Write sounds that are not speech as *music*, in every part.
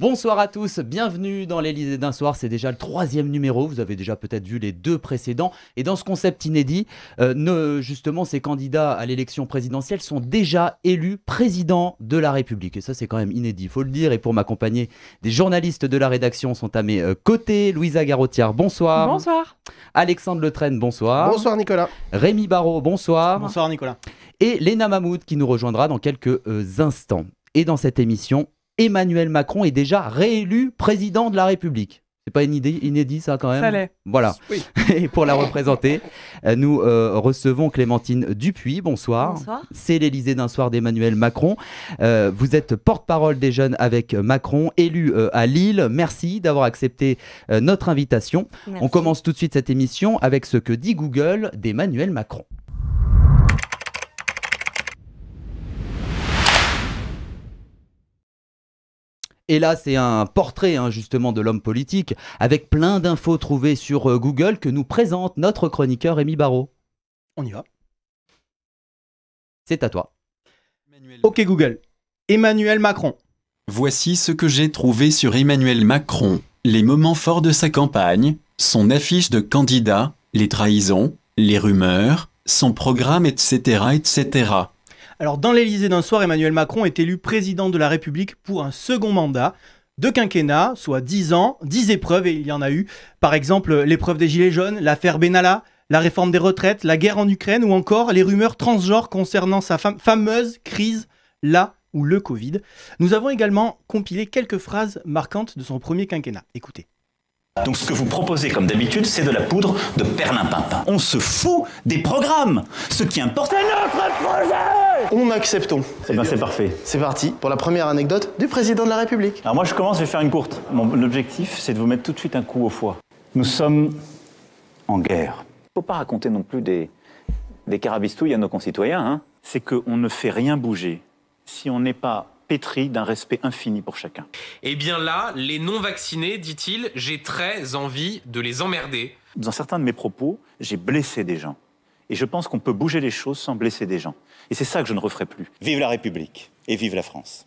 Bonsoir à tous, bienvenue dans l'Elysée d'un soir, c'est déjà le troisième numéro, vous avez déjà peut-être vu les deux précédents, et dans ce concept inédit, euh, justement ces candidats à l'élection présidentielle sont déjà élus président de la République, et ça c'est quand même inédit, il faut le dire, et pour m'accompagner, des journalistes de la rédaction sont à mes euh, côtés, Louisa Garotière, bonsoir. Bonsoir. Alexandre Letraine, bonsoir. Bonsoir Nicolas. Rémi Barraud, bonsoir. Bonsoir Nicolas. Et Léna Mahmoud qui nous rejoindra dans quelques euh, instants. Et dans cette émission, Emmanuel Macron est déjà réélu président de la République. C'est pas une idée inédite ça quand même. Ça l'est. Voilà. *laughs* Et pour la représenter, euh, nous euh, recevons Clémentine Dupuis. Bonsoir. Bonsoir. C'est l'Élysée d'un soir d'Emmanuel Macron. Euh, vous êtes porte-parole des jeunes avec Macron, élu à Lille. Merci d'avoir accepté notre invitation. On commence tout de suite cette émission avec ce que dit Google d'Emmanuel Macron. Et là, c'est un portrait hein, justement de l'homme politique avec plein d'infos trouvées sur euh, Google que nous présente notre chroniqueur Rémi Barraud. On y va. C'est à toi. Ok Google. Emmanuel Macron. Voici ce que j'ai trouvé sur Emmanuel Macron. Les moments forts de sa campagne, son affiche de candidat, les trahisons, les rumeurs, son programme, etc. etc. Alors, dans l'Elysée d'un soir, Emmanuel Macron est élu président de la République pour un second mandat de quinquennat, soit 10 ans, 10 épreuves, et il y en a eu. Par exemple, l'épreuve des Gilets jaunes, l'affaire Benalla, la réforme des retraites, la guerre en Ukraine ou encore les rumeurs transgenres concernant sa fameuse crise, la ou le Covid. Nous avons également compilé quelques phrases marquantes de son premier quinquennat. Écoutez. Donc ce que vous proposez comme d'habitude, c'est de la poudre de perlimpinpin. On se fout des programmes. Ce qui importe, c'est notre projet. On acceptons. Eh bien, c'est parfait. C'est parti pour la première anecdote du président de la République. Alors moi, je commence, je vais faire une courte. Mon objectif, c'est de vous mettre tout de suite un coup au foie. Nous sommes en guerre. Il faut pas raconter non plus des, carabistouilles à nos concitoyens. Hein. C'est qu'on ne fait rien bouger si on n'est pas pétri d'un respect infini pour chacun. Eh bien là, les non-vaccinés, dit-il, j'ai très envie de les emmerder. Dans certains de mes propos, j'ai blessé des gens. Et je pense qu'on peut bouger les choses sans blesser des gens. Et c'est ça que je ne referai plus. Vive la République et vive la France.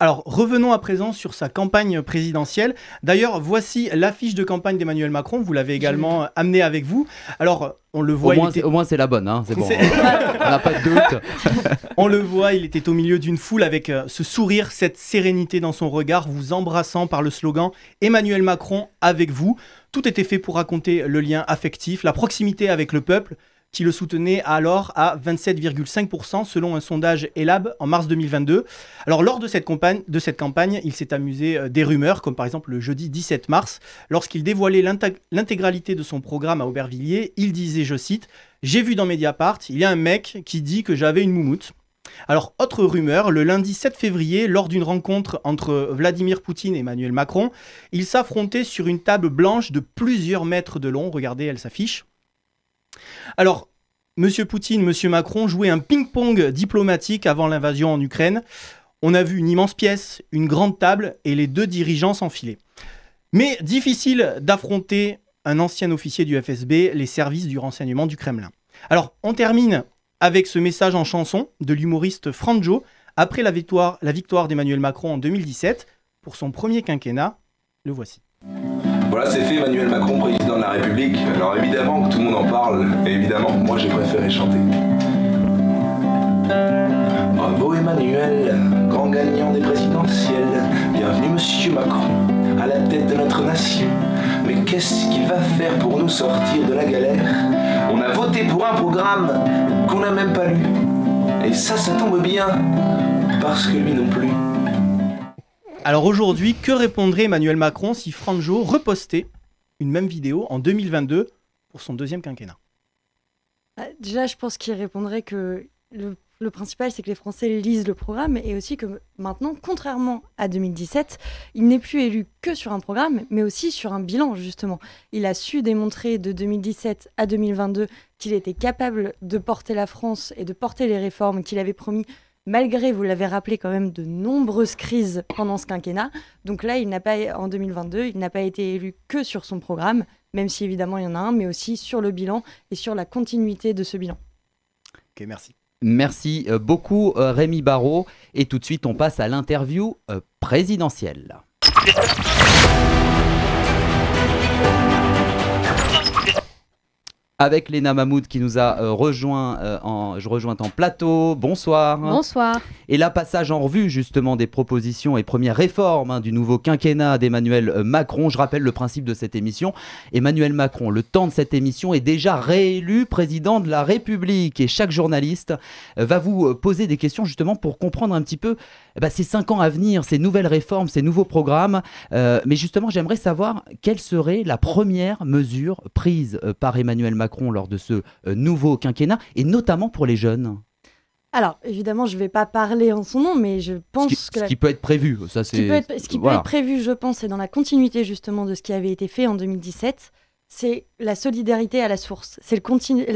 Alors revenons à présent sur sa campagne présidentielle. D'ailleurs, voici l'affiche de campagne d'Emmanuel Macron. Vous l'avez également amené avec vous. Alors on le voit. Au moins, c'est la bonne, hein. c'est on n'a pas de doute. *laughs* on le voit, il était au milieu d'une foule avec euh, ce sourire, cette sérénité dans son regard, vous embrassant par le slogan Emmanuel Macron avec vous. Tout était fait pour raconter le lien affectif, la proximité avec le peuple qui le soutenait alors à 27,5% selon un sondage ELAB en mars 2022. Alors lors de cette campagne, de cette campagne il s'est amusé euh, des rumeurs, comme par exemple le jeudi 17 mars, lorsqu'il dévoilait l'intégralité de son programme à Aubervilliers, il disait, je cite, J'ai vu dans Mediapart, il y a un mec qui dit que j'avais une moumoute. Alors, autre rumeur, le lundi 7 février, lors d'une rencontre entre Vladimir Poutine et Emmanuel Macron, ils s'affrontaient sur une table blanche de plusieurs mètres de long. Regardez, elle s'affiche. Alors, M. Poutine, M. Macron jouaient un ping-pong diplomatique avant l'invasion en Ukraine. On a vu une immense pièce, une grande table et les deux dirigeants s'enfiler. Mais difficile d'affronter un ancien officier du FSB, les services du renseignement du Kremlin. Alors, on termine avec ce message en chanson de l'humoriste Franjo après la victoire, la victoire d'Emmanuel Macron en 2017 pour son premier quinquennat. Le voici. Voilà, c'est fait, Emmanuel Macron, alors évidemment que tout le monde en parle, et évidemment moi j'ai préféré chanter. Bravo Emmanuel, grand gagnant des présidentielles, bienvenue Monsieur Macron, à la tête de notre nation. Mais qu'est-ce qu'il va faire pour nous sortir de la galère On a voté pour un programme qu'on n'a même pas lu. Et ça, ça tombe bien, parce que lui non plus. Alors aujourd'hui, que répondrait Emmanuel Macron si Franjo repostait même vidéo en 2022 pour son deuxième quinquennat ah, Déjà, je pense qu'il répondrait que le, le principal, c'est que les Français lisent le programme et aussi que maintenant, contrairement à 2017, il n'est plus élu que sur un programme, mais aussi sur un bilan, justement. Il a su démontrer de 2017 à 2022 qu'il était capable de porter la France et de porter les réformes qu'il avait promis malgré, vous l'avez rappelé, quand même de nombreuses crises pendant ce quinquennat. Donc là, il n'a pas, en 2022, il n'a pas été élu que sur son programme, même si évidemment il y en a un, mais aussi sur le bilan et sur la continuité de ce bilan. Ok, merci. Merci euh, beaucoup euh, Rémi Barrault. Et tout de suite, on passe à l'interview euh, présidentielle. avec Léna Mahmoud qui nous a euh, rejoint, euh, en, je plateau. Bonsoir. Bonsoir. Et là, passage en revue justement des propositions et premières réformes hein, du nouveau quinquennat d'Emmanuel euh, Macron. Je rappelle le principe de cette émission. Emmanuel Macron, le temps de cette émission, est déjà réélu président de la République et chaque journaliste va vous poser des questions justement pour comprendre un petit peu eh ben, ces cinq ans à venir, ces nouvelles réformes, ces nouveaux programmes. Euh, mais justement, j'aimerais savoir quelle serait la première mesure prise euh, par Emmanuel Macron lors de ce euh, nouveau quinquennat, et notamment pour les jeunes. Alors, évidemment, je ne vais pas parler en son nom, mais je pense que... Ce qui peut être prévu, ça c'est... Ce qui, peut être prévu, je pense, c'est dans la continuité justement de ce qui avait été fait en 2017 c'est la solidarité à la source. C'est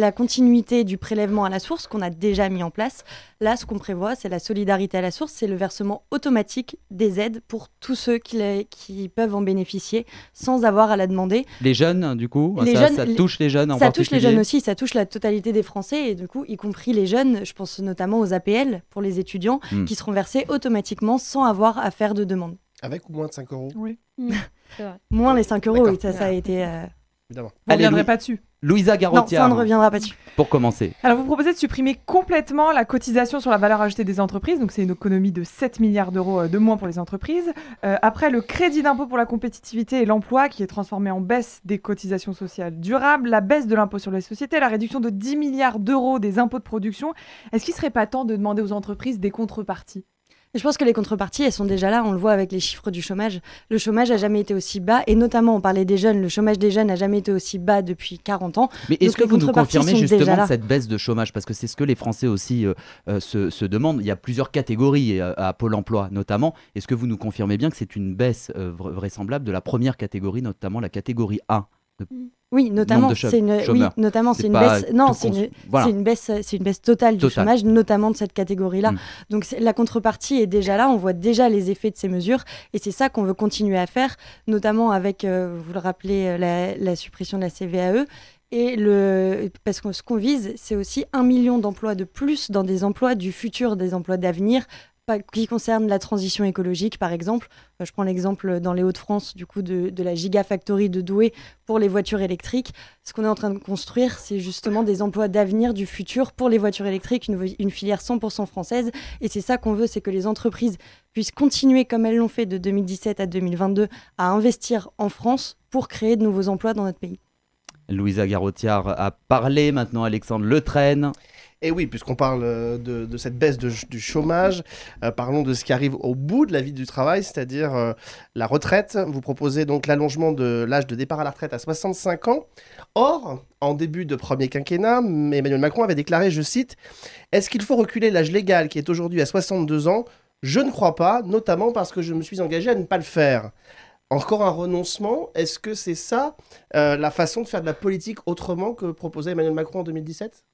la continuité du prélèvement à la source qu'on a déjà mis en place. Là, ce qu'on prévoit, c'est la solidarité à la source, c'est le versement automatique des aides pour tous ceux qui, qui, peuvent en bénéficier sans avoir à la demander. Les jeunes, du coup, ça, touche les jeunes en Ça touche les jeunes aussi, ça touche la totalité des Français et du coup, y compris les jeunes, je pense notamment aux APL pour les étudiants, hmm. qui seront versés automatiquement sans avoir à faire de demande. Avec ou moins de 5 euros Oui. *laughs* moins les 5 euros, oui, ça, a été... Euh, elle Vous ne reviendrez pas dessus. Louisa Garotia. ça ne reviendra pas dessus. Pour commencer. Alors, vous proposez de supprimer complètement la cotisation sur la valeur ajoutée des entreprises. Donc, c'est une économie de 7 milliards d'euros euh, de moins pour les entreprises. Euh, après, le crédit d'impôt pour la compétitivité et l'emploi, qui est transformé en baisse des cotisations sociales durables, la baisse de l'impôt sur les sociétés, la réduction de 10 milliards d'euros des impôts de production. Est-ce qu'il ne serait pas temps de demander aux entreprises des contreparties je pense que les contreparties, elles sont déjà là. On le voit avec les chiffres du chômage. Le chômage n'a jamais été aussi bas, et notamment, on parlait des jeunes. Le chômage des jeunes n'a jamais été aussi bas depuis 40 ans. Mais est-ce que vous nous confirmez justement cette baisse de chômage Parce que c'est ce que les Français aussi euh, euh, se, demandent. Il y a plusieurs catégories euh, à Pôle emploi, notamment. Est-ce que vous nous confirmez bien que c'est une baisse vraisemblable de la première catégorie, notamment la catégorie A Mm. oui, notamment, c'est une, notamment c'est une baisse. Non, c'est une, baisse, c'est une baisse totale du chômage, notamment de cette catégorie-là. Mm. Donc la contrepartie est déjà là. On voit déjà les effets de ces mesures, et c'est ça qu'on veut continuer à faire, notamment avec, euh, vous le rappelez, euh, la, suppression de la CVAE. Et le, parce que ce qu'on vise, c'est aussi un million d'emplois de plus dans des emplois du futur, des emplois d'avenir, qui concerne la transition écologique, par exemple. Euh, je prends l'exemple dans les Hauts-de-France, du coup, de, la Gigafactory de Douai pour les voitures électriques. Ce qu'on est en train de construire, c'est justement des emplois d'avenir, du futur pour les voitures électriques, une, filière 100% française. Et c'est ça qu'on veut, c'est que les entreprises puissent continuer, comme elles l'ont fait de 2017 à 2022, à investir en France pour créer de nouveaux emplois dans notre pays. Louisa Garotiard a parlé, maintenant Alexandre Letraine. Et eh oui, puisqu'on parle euh, de, cette baisse du chômage, euh, parlons de ce qui arrive au bout de la vie du travail, c'est-à-dire euh, la retraite. Vous proposez donc l'allongement de l'âge de départ à la retraite à 65 ans. Or, en début de premier quinquennat, Emmanuel Macron avait déclaré, je cite, Est-ce qu'il faut reculer l'âge légal qui est aujourd'hui à 62 ans Je ne crois pas, notamment parce que je me suis engagé à ne pas le faire encore un renoncement. Est-ce que c'est ça la façon de faire de la politique autrement que proposait Emmanuel Macron en 2017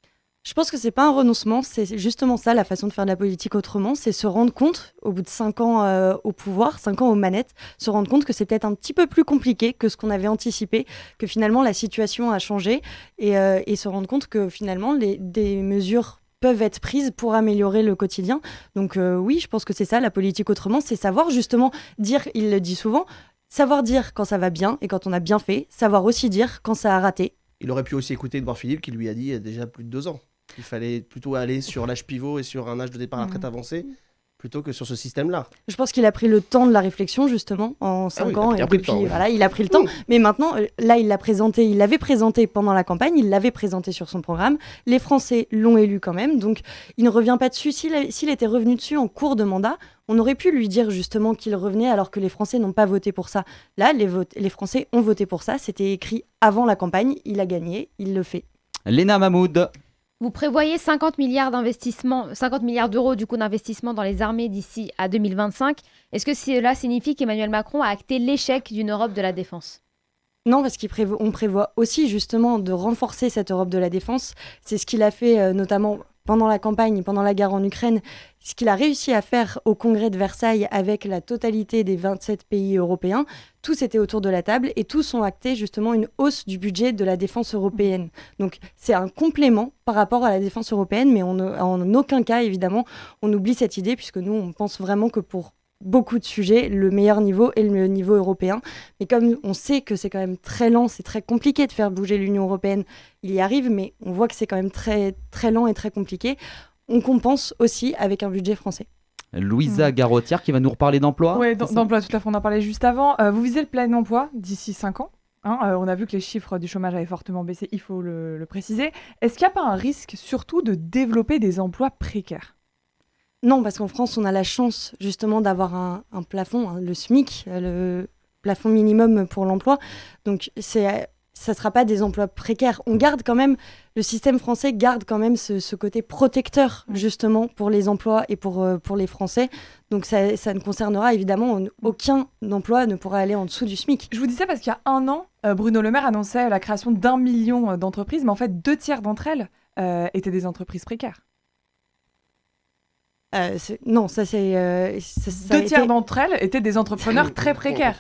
je pense que c'est pas un renoncement, c'est justement ça la façon de faire de la politique autrement, c'est se rendre compte, au bout de cinq ans euh, au pouvoir, cinq ans aux manettes, se rendre compte que c'est peut-être un petit peu plus compliqué que ce qu'on avait anticipé, que finalement la situation a changé et, euh, se rendre compte que finalement les, des mesures peuvent être prises pour améliorer le quotidien. Donc euh, oui, je pense que c'est ça la politique autrement, c'est savoir justement dire, il le dit souvent, savoir dire quand ça va bien et quand on a bien fait, savoir aussi dire quand ça a raté. Il aurait pu aussi écouter Edouard Philippe qui lui a dit il y a déjà plus de deux ans. Il fallait plutôt aller sur l'âge pivot et sur un âge de départ à la retraite mmh. avancé plutôt que sur ce système-là. Je pense qu'il a pris le temps de la réflexion, justement, en 5 ah ans. Il a, et puis voilà, il a pris le temps. Mais maintenant, euh, là, il l'a présenté, il l'avait présenté pendant la campagne, il l'avait présenté sur son programme. Les Français l'ont élu quand même, donc il ne revient pas dessus. S'il était revenu dessus en cours de mandat, on aurait pu lui dire justement qu'il revenait alors que les Français n'ont pas voté pour ça. Là, les, les Français ont voté pour ça, c'était écrit avant la campagne, il a gagné, il le fait. Lena Mahmoud. Vous prévoyez 50 milliards d'investissements, 50 milliards d'euros du coup d'investissement dans les armées d'ici à 2025. Est-ce que cela signifie qu'Emmanuel Macron a acté l'échec d'une Europe de la défense non, parce qu'on prévoit, aussi justement de renforcer cette Europe de la défense. C'est ce qu'il a fait euh, notamment pendant la campagne, pendant la guerre en Ukraine, ce qu'il a réussi à faire au Congrès de Versailles avec la totalité des 27 pays européens, tous étaient autour de la table et tous ont acté justement une hausse du budget de la défense européenne. Donc c'est un complément par rapport à la défense européenne, mais en aucun cas, évidemment, on oublie cette idée, puisque nous, on pense vraiment que pour beaucoup de sujets, le meilleur niveau est le niveau européen. Mais comme on sait que c'est quand même très lent, c'est très compliqué de faire bouger l'Union européenne, il y arrive, mais on voit que c'est quand même très, très lent et très compliqué. On compense aussi avec un budget français. Louisa hmm. Garotière qui va nous reparler d'emploi. Oui, d'emploi, tout à fait, on en parlait juste avant. Euh, vous visez le plein emploi d'ici 5 ans hein, euh, on a vu que les chiffres du chômage avaient fortement baissé, il faut le, le préciser. Est-ce qu'il n'y a pas un risque surtout de développer des emplois précaires non, parce qu'en France, on a la chance justement d'avoir un, plafond, hein, le SMIC, euh, le plafond minimum pour l'emploi. Donc c'est euh, ça ne sera pas des emplois précaires. On garde quand même, le système français garde quand même ce, côté protecteur, justement, pour les emplois et pour, euh, pour les Français. Donc ça, ne concernera évidemment aucun emploi ne pourra aller en dessous du SMIC. Je vous dis ça parce qu'il y a un an, Bruno Le Maire annonçait la création d'un million d'entreprises, mais en fait, deux tiers d'entre elles étaient des entreprises précaires. Euh, non, ça c'est. Euh, Deux tiers d'entre elles étaient des entrepreneurs très précaires.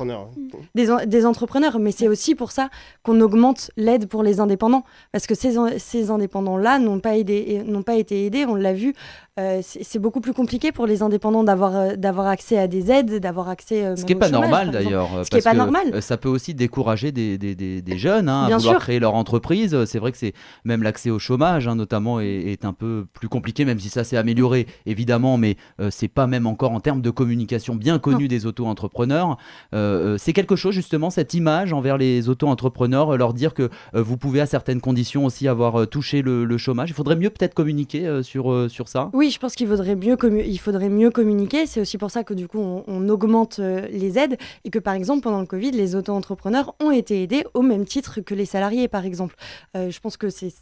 Des, entrepreneurs, mais c'est aussi pour ça qu'on augmente l'aide pour les indépendants, parce que ces, indépendants-là n'ont pas, pas été aidés. On l'a vu euh, c'est beaucoup plus compliqué pour les indépendants d'avoir euh, d'avoir accès à des aides, d'avoir accès. Euh, ce qui n'est pas normal d'ailleurs. Ce qui n'est pas normal. Ça peut aussi décourager des, des, des, jeunes hein, à vouloir créer leur entreprise. C'est vrai que c'est même l'accès au chômage hein, notamment est, un peu plus compliqué, même si ça s'est amélioré évidemment, mais ce c'est pas même encore en termes de communication bien connue des auto-entrepreneurs. c'est quelque chose justement cette image envers les auto-entrepreneurs, leur dire que vous pouvez à certaines conditions aussi avoir touché le, le chômage. Il faudrait mieux peut-être communiquer sur sur ça. Oui, oui, je pense qu'il faudrait mieux, il faudrait mieux communiquer. C'est aussi pour ça que du coup, on, augmente euh, les aides et que par exemple, pendant le Covid, les auto-entrepreneurs ont été aidés au même titre que les salariés, par exemple. Euh, je pense que c'est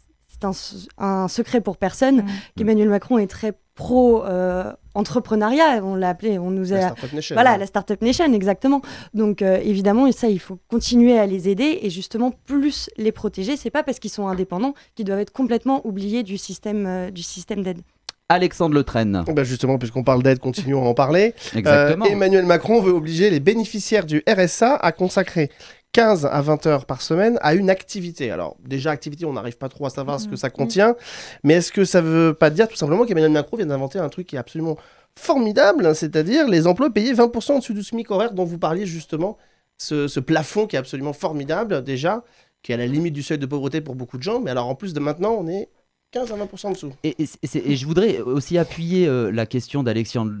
un, secret pour personne mmh. qu'Emmanuel Macron est très pro euh, entrepreneuriat on l'a appelé on nous a voilà la startup nation exactement donc évidemment évidemment ça il faut continuer à les aider et justement plus les protéger c'est pas parce qu'ils sont indépendants qu'ils doivent être complètement oubliés du système du système d'aide Alexandre Le Train. Eh ben, justement, puisqu'on parle d'aide, continuons à en parler. Euh, Emmanuel Macron veut obliger les bénéficiaires du RSA à consacrer 15 à 20 heures par semaine à une activité. Alors déjà, activité, on n'arrive pas trop à savoir ce que ça mhm. contient, mais est-ce que ça ne veut pas dire tout simplement qu'Emmanuel Macron vient d'inventer un truc qui est absolument formidable, hein, c'est-à-dire les emplois payés 20% en dessus du SMIC horaire dont vous parliez justement, ce, ce plafond qui est absolument formidable déjà, qui est à la limite du seuil de pauvreté pour beaucoup de gens, mais alors en plus de maintenant, on est 15 à 20% en dessous. Et, je voudrais aussi appuyer euh, la question d'Alexandre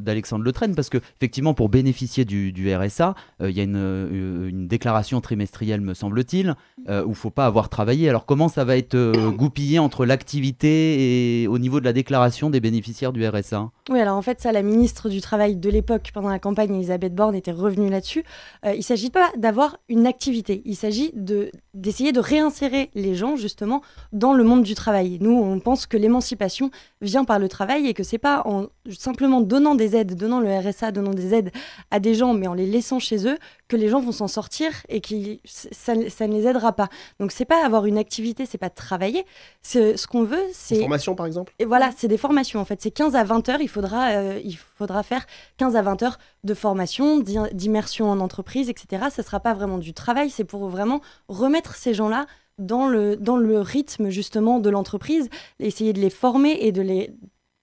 Le parce que effectivement, pour bénéficier du, RSA, euh, il y a une, euh, une, déclaration trimestrielle, me semble-t-il, où il faut pas avoir travaillé. Alors comment ça va être goupillé entre l'activité et au niveau de la déclaration des bénéficiaires du RSA Oui, alors en fait, ça, la ministre du Travail de l'époque, pendant la campagne, Elisabeth Borne, était revenue là-dessus. il ne s'agit pas d'avoir une activité, il s'agit d'essayer de, de réinsérer les gens justement dans le monde du travail. Nous, on pense que l'émancipation vient par le travail et que c'est pas en simplement donnant des aides, donnant le RSA, donnant des aides à des gens, mais en les laissant chez eux, que les gens vont s'en sortir et que ça, ne les aidera pas. Donc c'est pas avoir une activité, c'est pas travailler. Ce qu'on veut, c'est... formation par exemple Et voilà, c'est des formations en fait. C'est 15 à 20 heures, il faudra, euh, il faudra faire 15 à 20 heures de formation, d'immersion en entreprise, etc. Ça sera pas vraiment du travail, c'est pour vraiment remettre ces gens-là dans le, dans le rythme justement de l'entreprise, essayer de les former et de les,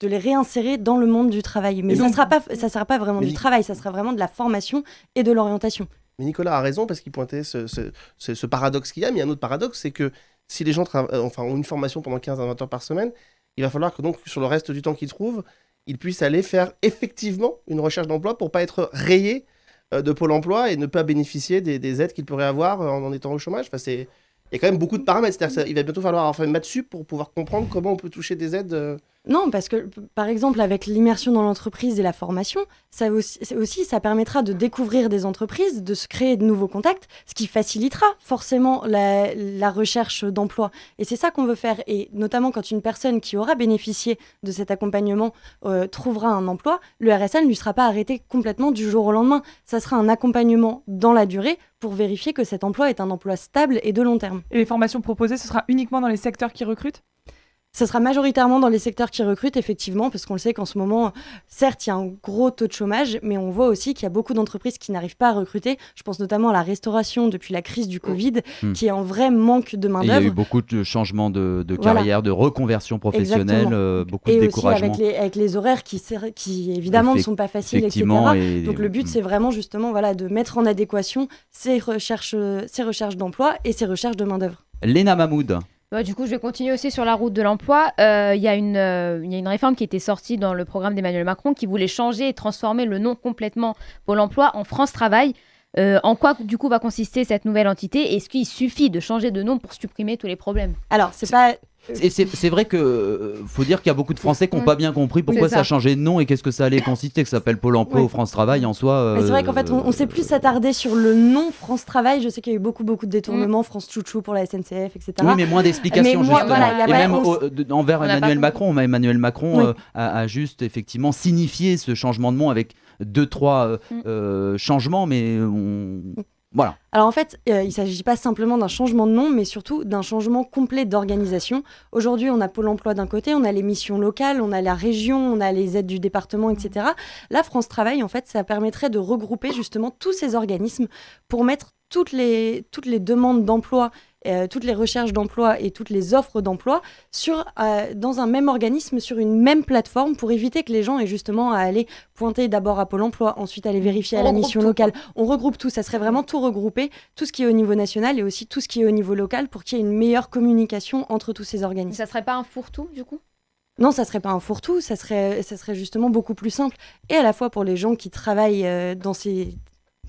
de les réinsérer dans le monde du travail. Mais, ça ne sera, pas, ça sera pas vraiment du travail, ça sera vraiment de la formation et de l'orientation. Mais Nicolas a raison parce qu'il pointait ce, ce, ce, paradoxe qu'il y a, mais il y a un autre paradoxe, c'est que si les gens euh, enfin, ont une formation pendant 15 à 20 heures par semaine, il va falloir que donc sur le reste du temps qu'ils trouvent, ils puissent aller faire effectivement une recherche d'emploi pour pas être rayés euh, de Pôle emploi et ne pas bénéficier des, aides qu'ils pourraient avoir euh, en, en étant au chômage. Enfin, c'est il y a quand même beaucoup de paramètres. C'est-à-dire qu'il va bientôt falloir en faire une pour pouvoir comprendre comment on peut toucher des aides euh, non, parce que par exemple, avec l'immersion dans l'entreprise et la formation, ça aussi, ça permettra de découvrir des entreprises, de se créer de nouveaux contacts, ce qui facilitera forcément la, recherche d'emploi. Et c'est ça qu'on veut faire. Et notamment quand une personne qui aura bénéficié de cet accompagnement euh, trouvera un emploi, le RSA ne lui sera pas arrêté complètement du jour au lendemain. Ça sera un accompagnement dans la durée pour vérifier que cet emploi est un emploi stable et de long terme. Et les formations proposées, ce sera uniquement dans les secteurs qui recrutent ça sera majoritairement dans les secteurs qui recrutent, effectivement, parce qu'on le sait qu'en ce moment, certes, il y a un gros taux de chômage, mais on voit aussi qu'il y a beaucoup d'entreprises qui n'arrivent pas à recruter. Je pense notamment à la restauration depuis la crise du oh. Covid, hmm. qui est en vrai manque de main-d'œuvre. Il y a eu beaucoup de changements de, carrière, de reconversion professionnelle, euh, beaucoup de découragement. Aussi avec les, avec les horaires qui, qui évidemment, ne sont pas faciles, etc. Donc le but, hmm. c'est vraiment justement voilà, de mettre en adéquation ces recherches, ces recherches d'emploi et ces recherches de main-d'œuvre. Léna Mahmoud du coup, je vais continuer aussi sur la route de l'emploi. Euh, euh, il y, a une réforme qui était sortie dans le programme d'Emmanuel Macron qui voulait changer et transformer le nom complètement Pôle emploi en France Travail. Euh, en quoi du coup va consister cette nouvelle entité Est-ce qu'il suffit de changer de nom pour supprimer tous les problèmes Alors c'est pas et c'est vrai que euh, faut dire qu'il y a beaucoup de Français qui n'ont pas mm. bien compris pourquoi ça. changeait a changé de nom et qu'est-ce que ça allait consister, que ça s'appelle Pôle emploi ou France Travail en soi. C'est vrai qu'en euh, fait, on, on s'est plus attardé sur le nom France Travail. Je sais qu'il y a eu beaucoup, beaucoup de détournements, mm. France Chouchou pour la SNCF, etc. Oui, mais moins d'explications, justement. et même envers Emmanuel Macron, Emmanuel euh, Macron a, juste effectivement signifié ce changement de nom avec deux, trois mm. changements, mais on. Alors en fait, euh, il ne s'agit pas simplement d'un changement de nom, mais surtout d'un changement complet d'organisation. Aujourd'hui, on a Pôle Emploi d'un côté, on a les missions locales, on a la région, on a les aides du département, etc. La France Travail, en fait, ça permettrait de regrouper justement tous ces organismes pour mettre toutes les, toutes les demandes d'emploi, euh, toutes les recherches d'emploi et toutes les offres d'emploi sur, euh, dans un même organisme, sur une même plateforme, pour éviter que les gens aient justement à aller pointer d'abord à Pôle emploi, ensuite aller vérifier à la mission locale. On regroupe tout, ça serait vraiment tout regrouper, tout ce qui est au niveau national et aussi tout ce qui est au niveau local pour qu'il y ait une meilleure communication entre tous ces organismes. Ça serait pas un fourre-tout du coup non, ça serait pas un fourre-tout, ça serait, ça serait justement beaucoup plus simple. Et à la fois pour les gens qui travaillent euh, dans ces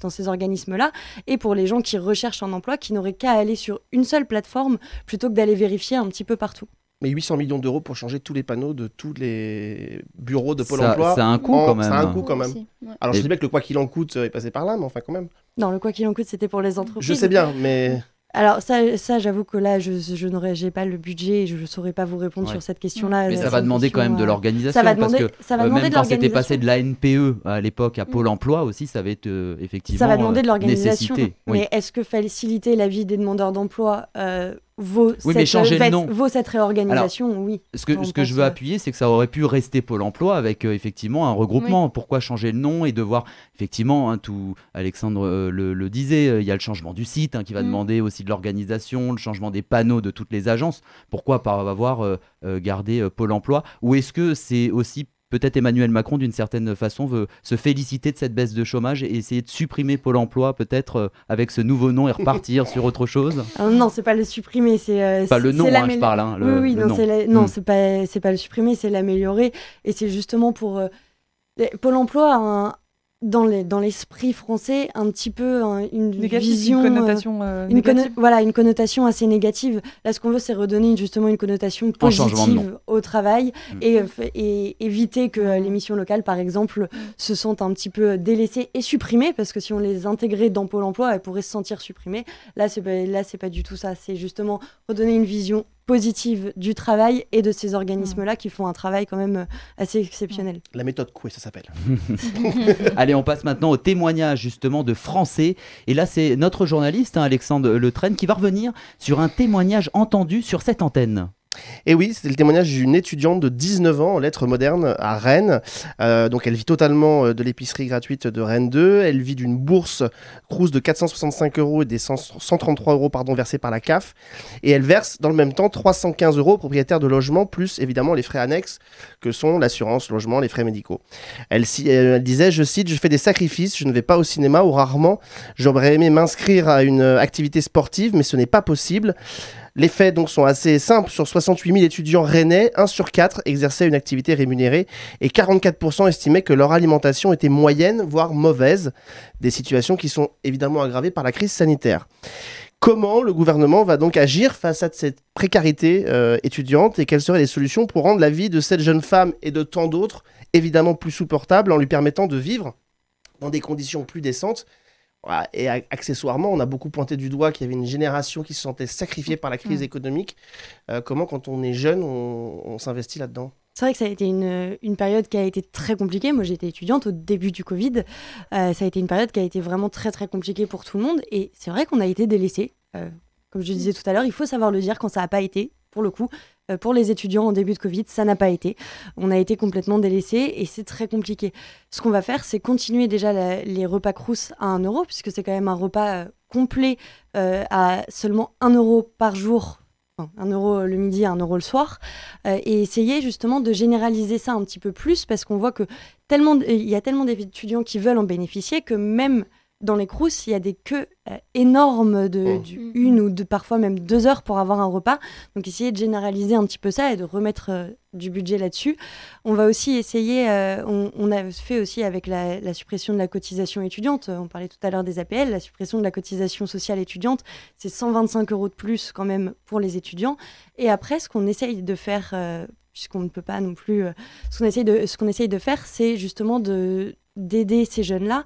dans ces organismes-là, et pour les gens qui recherchent un emploi, qui n'auraient qu'à aller sur une seule plateforme plutôt que d'aller vérifier un petit peu partout. Mais 800 millions d'euros pour changer tous les panneaux de tous les bureaux de Pôle emploi. c'est un coût quand même. un hein. quand même. Alors je dis bien que le quoi qu'il en coûte euh, est passé par là, mais enfin quand même. Non, le quoi qu'il en coûte, c'était pour les entreprises. Je sais bien, mais. Alors ça, ça j'avoue que là, je, je n'aurais, pas le budget, et je ne saurais pas vous répondre sur cette question-là. Mais euh, ça va demander quand même de euh, l'organisation. Ça va demander, parce que, euh, même quand c'était passé de la NPE à l'époque à Pôle mm. Emploi aussi, ça va être effectivement. Ça va demander de l'organisation. Mais est-ce que faciliter la vie des demandeurs d'emploi euh, vaut, cette, réorganisation, oui. Ce que, ce que je veux appuyer, c'est que ça aurait pu rester Pôle emploi avec euh, effectivement un regroupement. Pourquoi changer le nom et devoir, effectivement, hein, tout Alexandre euh, le, disait, il y a le changement du site hein, qui va mm. demander aussi de l'organisation, le changement des panneaux de toutes les agences. Pourquoi pas avoir gardé Pôle emploi Ou est-ce que c'est aussi peut-être Emmanuel Macron, d'une certaine façon, veut se féliciter de cette baisse de chômage et essayer de supprimer Pôle emploi, peut-être, euh, avec ce nouveau nom et repartir sur autre chose ah Non, c'est pas le supprimer, c'est. Euh, pas le nom, hein, je parle. Hein, oui, oui, non, c'est n'est hmm. pas, pas le supprimer, c'est l'améliorer. Et c'est justement pour. Euh, Pôle emploi a un, dans les dans l'esprit français un petit peu hein, une vision euh, euh, une connotation voilà une connotation assez négative là ce qu'on veut c'est redonner justement une connotation positive au travail mm. et, euh, et, éviter que les missions locales par exemple mm. se sentent un petit peu délaissées et supprimées parce que si on les intégrait dans Pôle Emploi elles pourraient se sentir supprimées là c'est là c'est pas du tout ça c'est justement redonner une vision positive du travail et de ces mm. organismes-là qui font un travail quand même euh, assez exceptionnel. Mm. La méthode Coué, ça s'appelle. *laughs* Allez, on passe maintenant au témoignage justement de Français. Et là, c'est notre journaliste, alexandre hein, Alexandre Letraine, qui va revenir sur un témoignage entendu sur cette antenne. Et oui, c'était le témoignage d'une étudiante de 19 ans en lettres modernes à Rennes. Euh, donc elle vit totalement euh, de l'épicerie gratuite de Rennes 2. Elle vit d'une bourse Crous de 465 euros et des 133 euros pardon, versés par la CAF. Et elle verse dans le même temps 315 euros aux propriétaires de logement, plus évidemment les frais annexes que sont l'assurance, logement, les frais médicaux. Elle, euh, elle, disait, je cite, je fais des sacrifices, je ne vais pas au cinéma ou rarement. J'aurais aimé m'inscrire à une activité sportive, mais ce n'est pas possible. Les faits donc sont assez simples. Sur 68 000 étudiants rennais, 1 sur 4 exerçait une activité rémunérée et 44% estimaient que leur alimentation était moyenne, voire mauvaise. Des situations qui sont évidemment aggravées par la crise sanitaire. Comment le gouvernement va donc agir face à cette précarité euh, étudiante et quelles seraient les solutions pour rendre la vie de cette jeune femme et de tant d'autres évidemment plus supportable en lui permettant de vivre dans des conditions plus décentes et accessoirement, on a beaucoup pointé du doigt qu'il y avait une génération qui se sentait sacrifiée par la crise mm. économique. Euh, comment, quand on est jeune, on, s'investit là-dedans c'est vrai que ça a été une, période qui a été très compliquée. Moi, j'étais étudiante au début du Covid. Euh, ça a été une période qui a été vraiment très, très compliquée pour tout le monde. Et c'est vrai qu'on a été délaissés. Euh, comme je disais tout à l'heure, il faut savoir le dire quand ça n'a pas été, pour le coup. Euh, pour les étudiants en début de Covid, ça n'a pas été. On a été complètement délaissés et c'est très compliqué. Ce qu'on va faire, c'est continuer déjà les repas Crous à 1 euro, puisque c'est quand même un repas euh, complet euh, à seulement 1 euro par jour. 1 euro le midi, 1 euro le soir, et essayer justement de généraliser ça un petit peu plus parce qu'on voit que tellement il y a tellement d'étudiants qui veulent en bénéficier que même dans les Crous, il y a des queues euh, énormes de, oh. mm-hmm. une ou parfois même deux heures pour avoir un repas. Donc essayer de généraliser un petit peu ça et de remettre euh, du budget là-dessus. On va aussi essayer, euh, on, on, a fait aussi avec la, suppression de la cotisation étudiante, on parlait tout à l'heure des APL, la suppression de la cotisation sociale étudiante, c'est 125 euros de plus quand même pour les étudiants. Et après, ce qu'on essaye de faire, puisqu'on ne peut pas non plus, ce qu'on essaye, de, ce qu'on essaye de faire, c'est justement de d'aider ces jeunes-là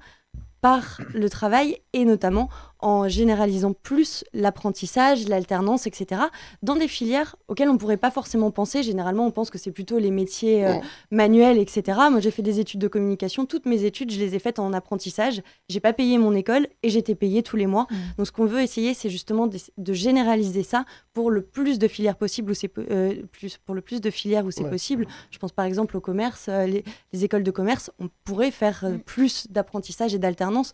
le travail et notamment en généralisant plus l'apprentissage, l'alternance, etc., dans des filières auxquelles on ne pourrait pas forcément penser. Généralement, on pense que c'est plutôt les métiers euh, manuels, etc. Moi, j'ai fait des études de communication. Toutes mes études, je les ai faites en apprentissage. J'ai pas payé mon école et j'étais payé tous les mois. Mmh. Donc, ce qu'on veut essayer, c'est justement de, généraliser ça pour le plus de filières possible ou c'est euh, plus pour le plus de filières où c'est possible. Je pense par exemple au commerce. Euh, les, écoles de commerce, on pourrait faire mmh. plus d'apprentissage et d'alternance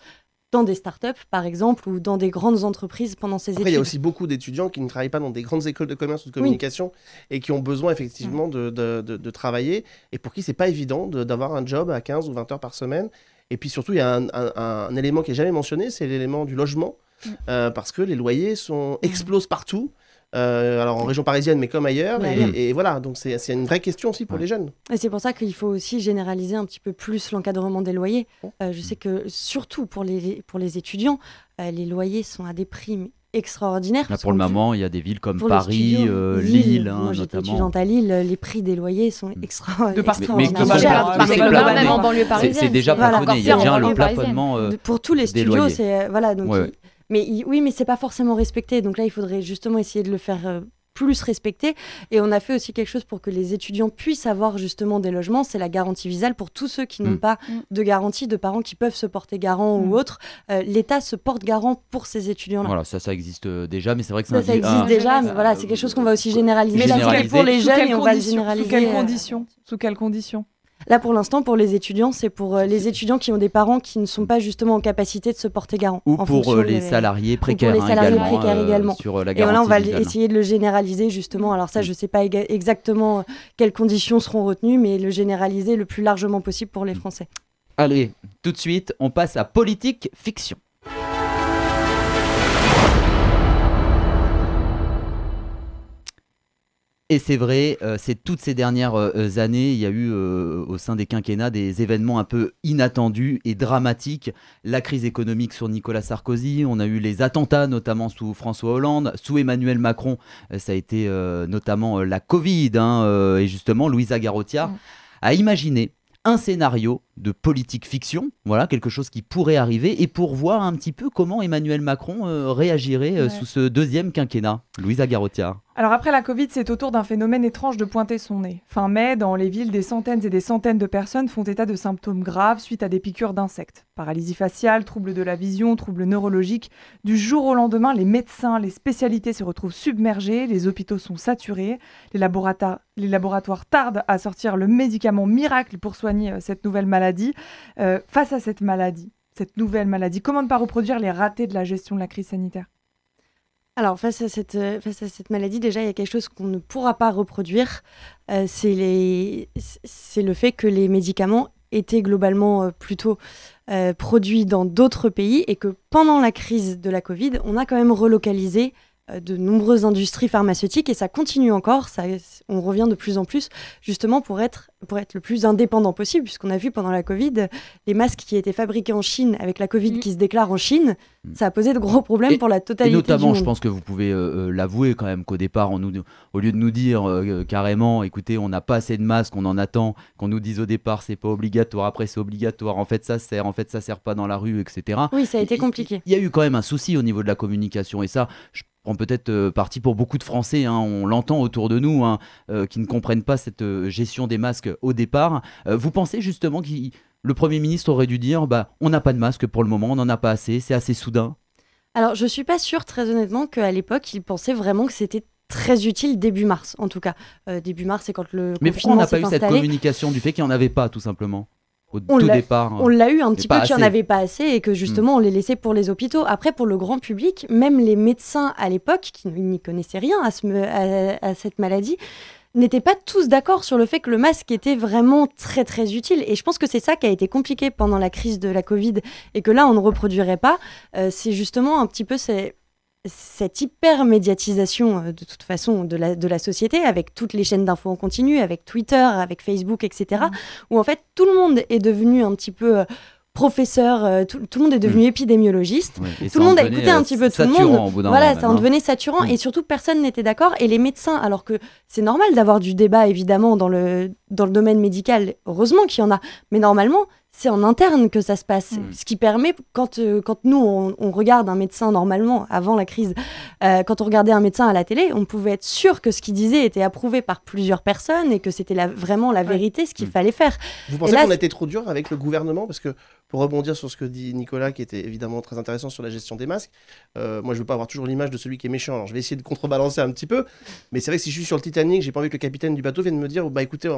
dans des startups, par exemple, ou dans des grandes entreprises pendant ces Après, Il y a aussi beaucoup d'étudiants qui ne travaillent pas dans des grandes écoles de commerce ou de communication et qui ont besoin effectivement de, travailler et pour qui n'est pas évident d'avoir un job à 15 ou 20 heures par semaine. Et puis surtout, il y a un, élément qui est jamais mentionné, c'est l'élément du logement. Mm. Euh, parce que les loyers sont, explosent partout. Euh, alors en mm. région parisienne, mais comme ailleurs. Mm. et, voilà, donc c'est une vraie question aussi pour les jeunes. Et c'est pour ça qu'il faut aussi généraliser un petit peu plus l'encadrement des loyers. Euh, je sais que surtout pour les, pour les étudiants, euh, les loyers sont à des primes extraordinaires. Là, pour le moment, il y a des villes comme Paris, Lille, hein, notamment. moi, étudiante à Lille, les prix des loyers sont mm. extraordinaires. De partout. banlieue mais c'est hein. déjà plafonné. Il y a déjà le plafonnement. Pour tous les studios, c'est voilà donc oui, mais c'est pas forcément respecté. Donc là, il faudrait justement essayer de le faire euh, plus respecter. Et on a fait aussi quelque chose pour que les étudiants puissent avoir justement des logements. C'est la garantie visale pour tous ceux qui n'ont mm. pas mm. de garantie de parents qui peuvent se porter garant ou mm. autre. Euh, L'État se porte garant pour ces étudiants-là. Voilà, ça, ça existe euh, déjà, mais c'est vrai que ça, existe ah. déjà. Ah, mais voilà, c'est quelque chose qu'on va aussi généraliser. Mais là, c'est pour les jeunes et on va généraliser. Sous conditions Sous quelles conditions Là, pour l'instant, pour les étudiants, c'est pour euh, les étudiants qui ont des parents qui ne sont pas justement en capacité de se porter garant. Ou pour euh, les salariés précaires. Hein, salariés également, précaires euh, Et là, on va essayer de le généraliser justement. Alors ça, mm. je ne sais pas exactement quelles conditions seront retenues, mais le généraliser le plus largement possible pour les mm. Français. Allez, tout de suite, on passe à politique fiction. c'est vrai, euh, c'est toutes ces dernières euh, euh, années, il y a eu au sein des quinquennats des événements un peu inattendus et dramatiques. La crise économique sur Nicolas Sarkozy, on a eu les attentats notamment sous François Hollande, sous Emmanuel Macron, ça a été notamment la Covid, hein, et justement Louisa Garotia mm. a imaginé un scénario de politique fiction, voilà quelque chose qui pourrait arriver, et pour voir un petit peu comment Emmanuel Macron euh, réagirait euh, sous ce deuxième quinquennat. Louisa Garotia. Alors après la Covid, c'est au tour d'un phénomène étrange de pointer son nez. Fin mai, dans les villes, des centaines et des centaines de personnes font état de symptômes graves suite à des piqûres d'insectes. Paralysie faciale, troubles de la vision, troubles neurologiques. Du jour au lendemain, les médecins, les spécialités se retrouvent submergés, les hôpitaux sont saturés, les, les laboratoires tardent à sortir le médicament miracle pour soigner euh, cette nouvelle maladie euh, face à cette maladie, cette nouvelle maladie, comment ne pas reproduire les ratés de la gestion de la crise sanitaire alors, euh, face à, cette, maladie, déjà, il y a quelque chose qu'on ne pourra pas reproduire, euh, c'est le fait que les médicaments étaient globalement plutôt produits dans d'autres pays et que pendant la crise de la Covid, on a quand même relocalisé euh, de nombreuses industries pharmaceutiques et ça continue encore. Ça, on revient de plus en plus justement pour être, pour être le plus indépendant possible, puisqu'on a vu pendant la Covid les masques qui étaient fabriqués en Chine avec la Covid mm. qui se déclare en Chine. Mm. Ça a posé de gros problèmes pour la totalité. Et notamment, je pense que vous pouvez euh, euh, l'avouer quand même qu'au départ, on nous, au lieu de nous dire carrément, écoutez, on n'a pas assez de masques, on en attend, qu'on nous dise au départ, c'est pas obligatoire, après c'est obligatoire, en fait ça sert, en fait ça sert pas dans la rue, etc. Oui, ça a été compliqué. Il y, a eu quand même un souci au niveau de la communication et ça, je prend peut-être euh, parti pour beaucoup de Français, hein. on l'entend autour de nous, hein, euh, qui ne comprennent pas cette euh, gestion des masques au départ. vous pensez justement que le Premier ministre aurait dû dire bah, on n'a pas de masque pour le moment, on n'en a pas assez, c'est assez soudain alors, je suis pas sûre, très honnêtement, qu'à l'époque, il pensait vraiment que c'était très utile début mars, en tout cas. début mars, c'est quand le. Mais pourquoi on n'a pas eu cette communication du fait qu'il n'y en avait pas, tout simplement au on départ. On l'a eu un petit peu qu'il n'y en avait pas assez et que hmm. justement on les laissait pour les hôpitaux. Après, pour le grand public, même les médecins à l'époque, qui n'y connaissaient rien à, cette maladie, n'étaient pas tous d'accord sur le fait que le masque était vraiment très très utile. Et je pense que c'est ça qui a été compliqué pendant la crise de la Covid et que là on ne reproduirait pas. Euh, c'est justement un petit peu c'est cette hyper médiatisation euh, de toute façon de la, société avec toutes les chaînes d'infos en continu, avec Twitter, avec Facebook, etc., mm. où en fait tout le monde est devenu un petit peu euh, professeur, euh, tout, le monde est devenu mm. épidémiologiste, tout le monde a écouté un petit peu tout le monde. Voilà, ça en devenait saturant et surtout personne n'était d'accord et les médecins, alors que c'est normal d'avoir du débat évidemment dans le, dans le domaine médical, heureusement qu'il y en a, mais normalement c'est en interne que ça se passe. Mm. Ce qui permet, quand, euh, quand nous, on, regarde un médecin normalement, avant la crise, euh, quand on regardait un médecin à la télé, on pouvait être sûr que ce qu'il disait était approuvé par plusieurs personnes et que c'était vraiment la vérité, ce qu'il mm. fallait faire. Vous pensez qu'on a été trop dur avec le gouvernement Parce que, pour rebondir sur ce que dit Nicolas, qui était évidemment très intéressant sur la gestion des masques, euh, moi, je veux pas avoir toujours l'image de celui qui est méchant, alors je vais essayer de contrebalancer un petit peu. Mais c'est vrai que si je suis sur le Titanic, j'ai pas envie que le capitaine du bateau vienne me dire, bah écoutez,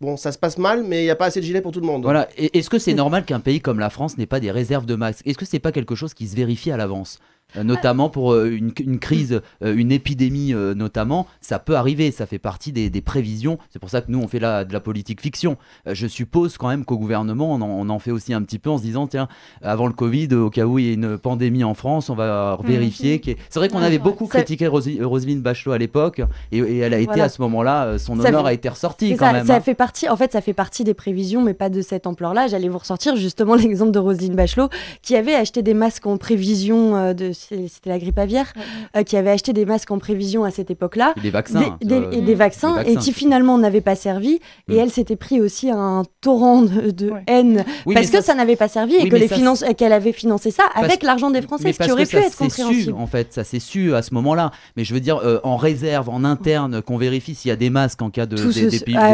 bon, ça se passe mal, mais il n'y a pas assez de gilets pour tout le monde. Voilà. Et, est-ce que c'est normal qu'un pays comme la France n'ait pas des réserves de masques Est-ce que c'est pas quelque chose qui se vérifie à l'avance euh, notamment pour euh, une, crise, euh, une épidémie notamment, ça peut arriver, ça fait partie des, prévisions. C'est pour ça que nous, on fait là de la politique fiction. je suppose quand même qu'au gouvernement, on en, fait aussi un petit peu en se disant, tiens, avant le Covid, au cas où il y ait une pandémie en France, on va vérifier. Mhm. que C'est vrai qu'on avait beaucoup critiqué Roselyne Bachelot à l'époque, et, elle a été à ce moment-là, son honneur a été ressorti quand même. Ça hein. fait partie, en fait, ça fait partie des prévisions, mais pas de cette ampleur-là. J'allais vous ressortir justement *laughs* l'exemple de Roselyne Bachelot qui avait acheté des masques en prévision de c'était la grippe aviaire, euh, qui avait acheté des masques en prévision à cette époque-là. Des vaccins. Des, et des vaccins, et qui finalement n'avaient pas servi. Et mm. elle s'était pris aussi un torrent de, haine parce que ça, n'avait pas servi et que les finances, qu'elle avait financé ça avec l'argent des Français, ce qui aurait pu être compréhensible. en fait, ça s'est su à ce moment-là. Mais je veux dire, euh, en réserve, en interne, qu'on vérifie s'il y a des masques en cas de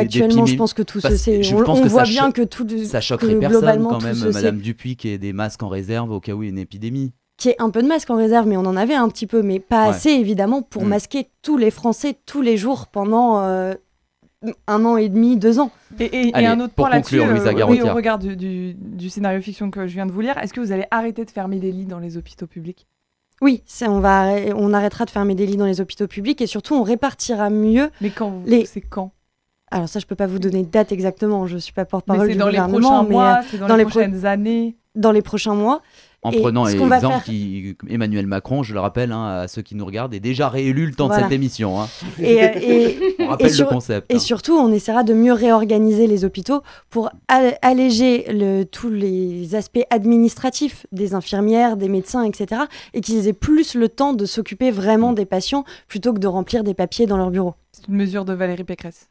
Actuellement, je pense que tout c'est. pense on voit bien que tout. Ça choquerait personne quand même, Madame Dupuis, qui ait des masques en réserve au cas où il y a une épidémie qui est un peu de masque en réserve, mais on en avait un petit peu, mais pas assez évidemment pour mm. masquer tous les Français tous les jours pendant euh, un an et demi, deux ans. Et, un autre point là-dessus, euh, au hein. regard du, scénario fiction que je viens de vous lire, est-ce que vous allez arrêter de fermer des lits dans les hôpitaux publics oui, on, va, on arrêtera de fermer des lits dans les hôpitaux publics et surtout on répartira mieux. Mais quand C'est quand Alors ça, je peux pas vous donner de date exactement. Je suis pas porte-parole du gouvernement, mais euh, c'est dans, dans, les prochaines années. Dans les prochains mois en prenant l'exemple Emmanuel Macron, je le rappelle hein, à ceux qui nous regardent, est déjà réélu le temps de cette émission. Hein. Euh, *laughs* et, on rappelle le concept. Et hein. surtout, on essaiera de mieux réorganiser les hôpitaux pour alléger tous les aspects administratifs des infirmières, des médecins, etc. Et qu'ils aient plus le temps de s'occuper vraiment mm. des patients plutôt que de remplir des papiers dans leur bureau. C'est une mesure de Valérie Pécresse.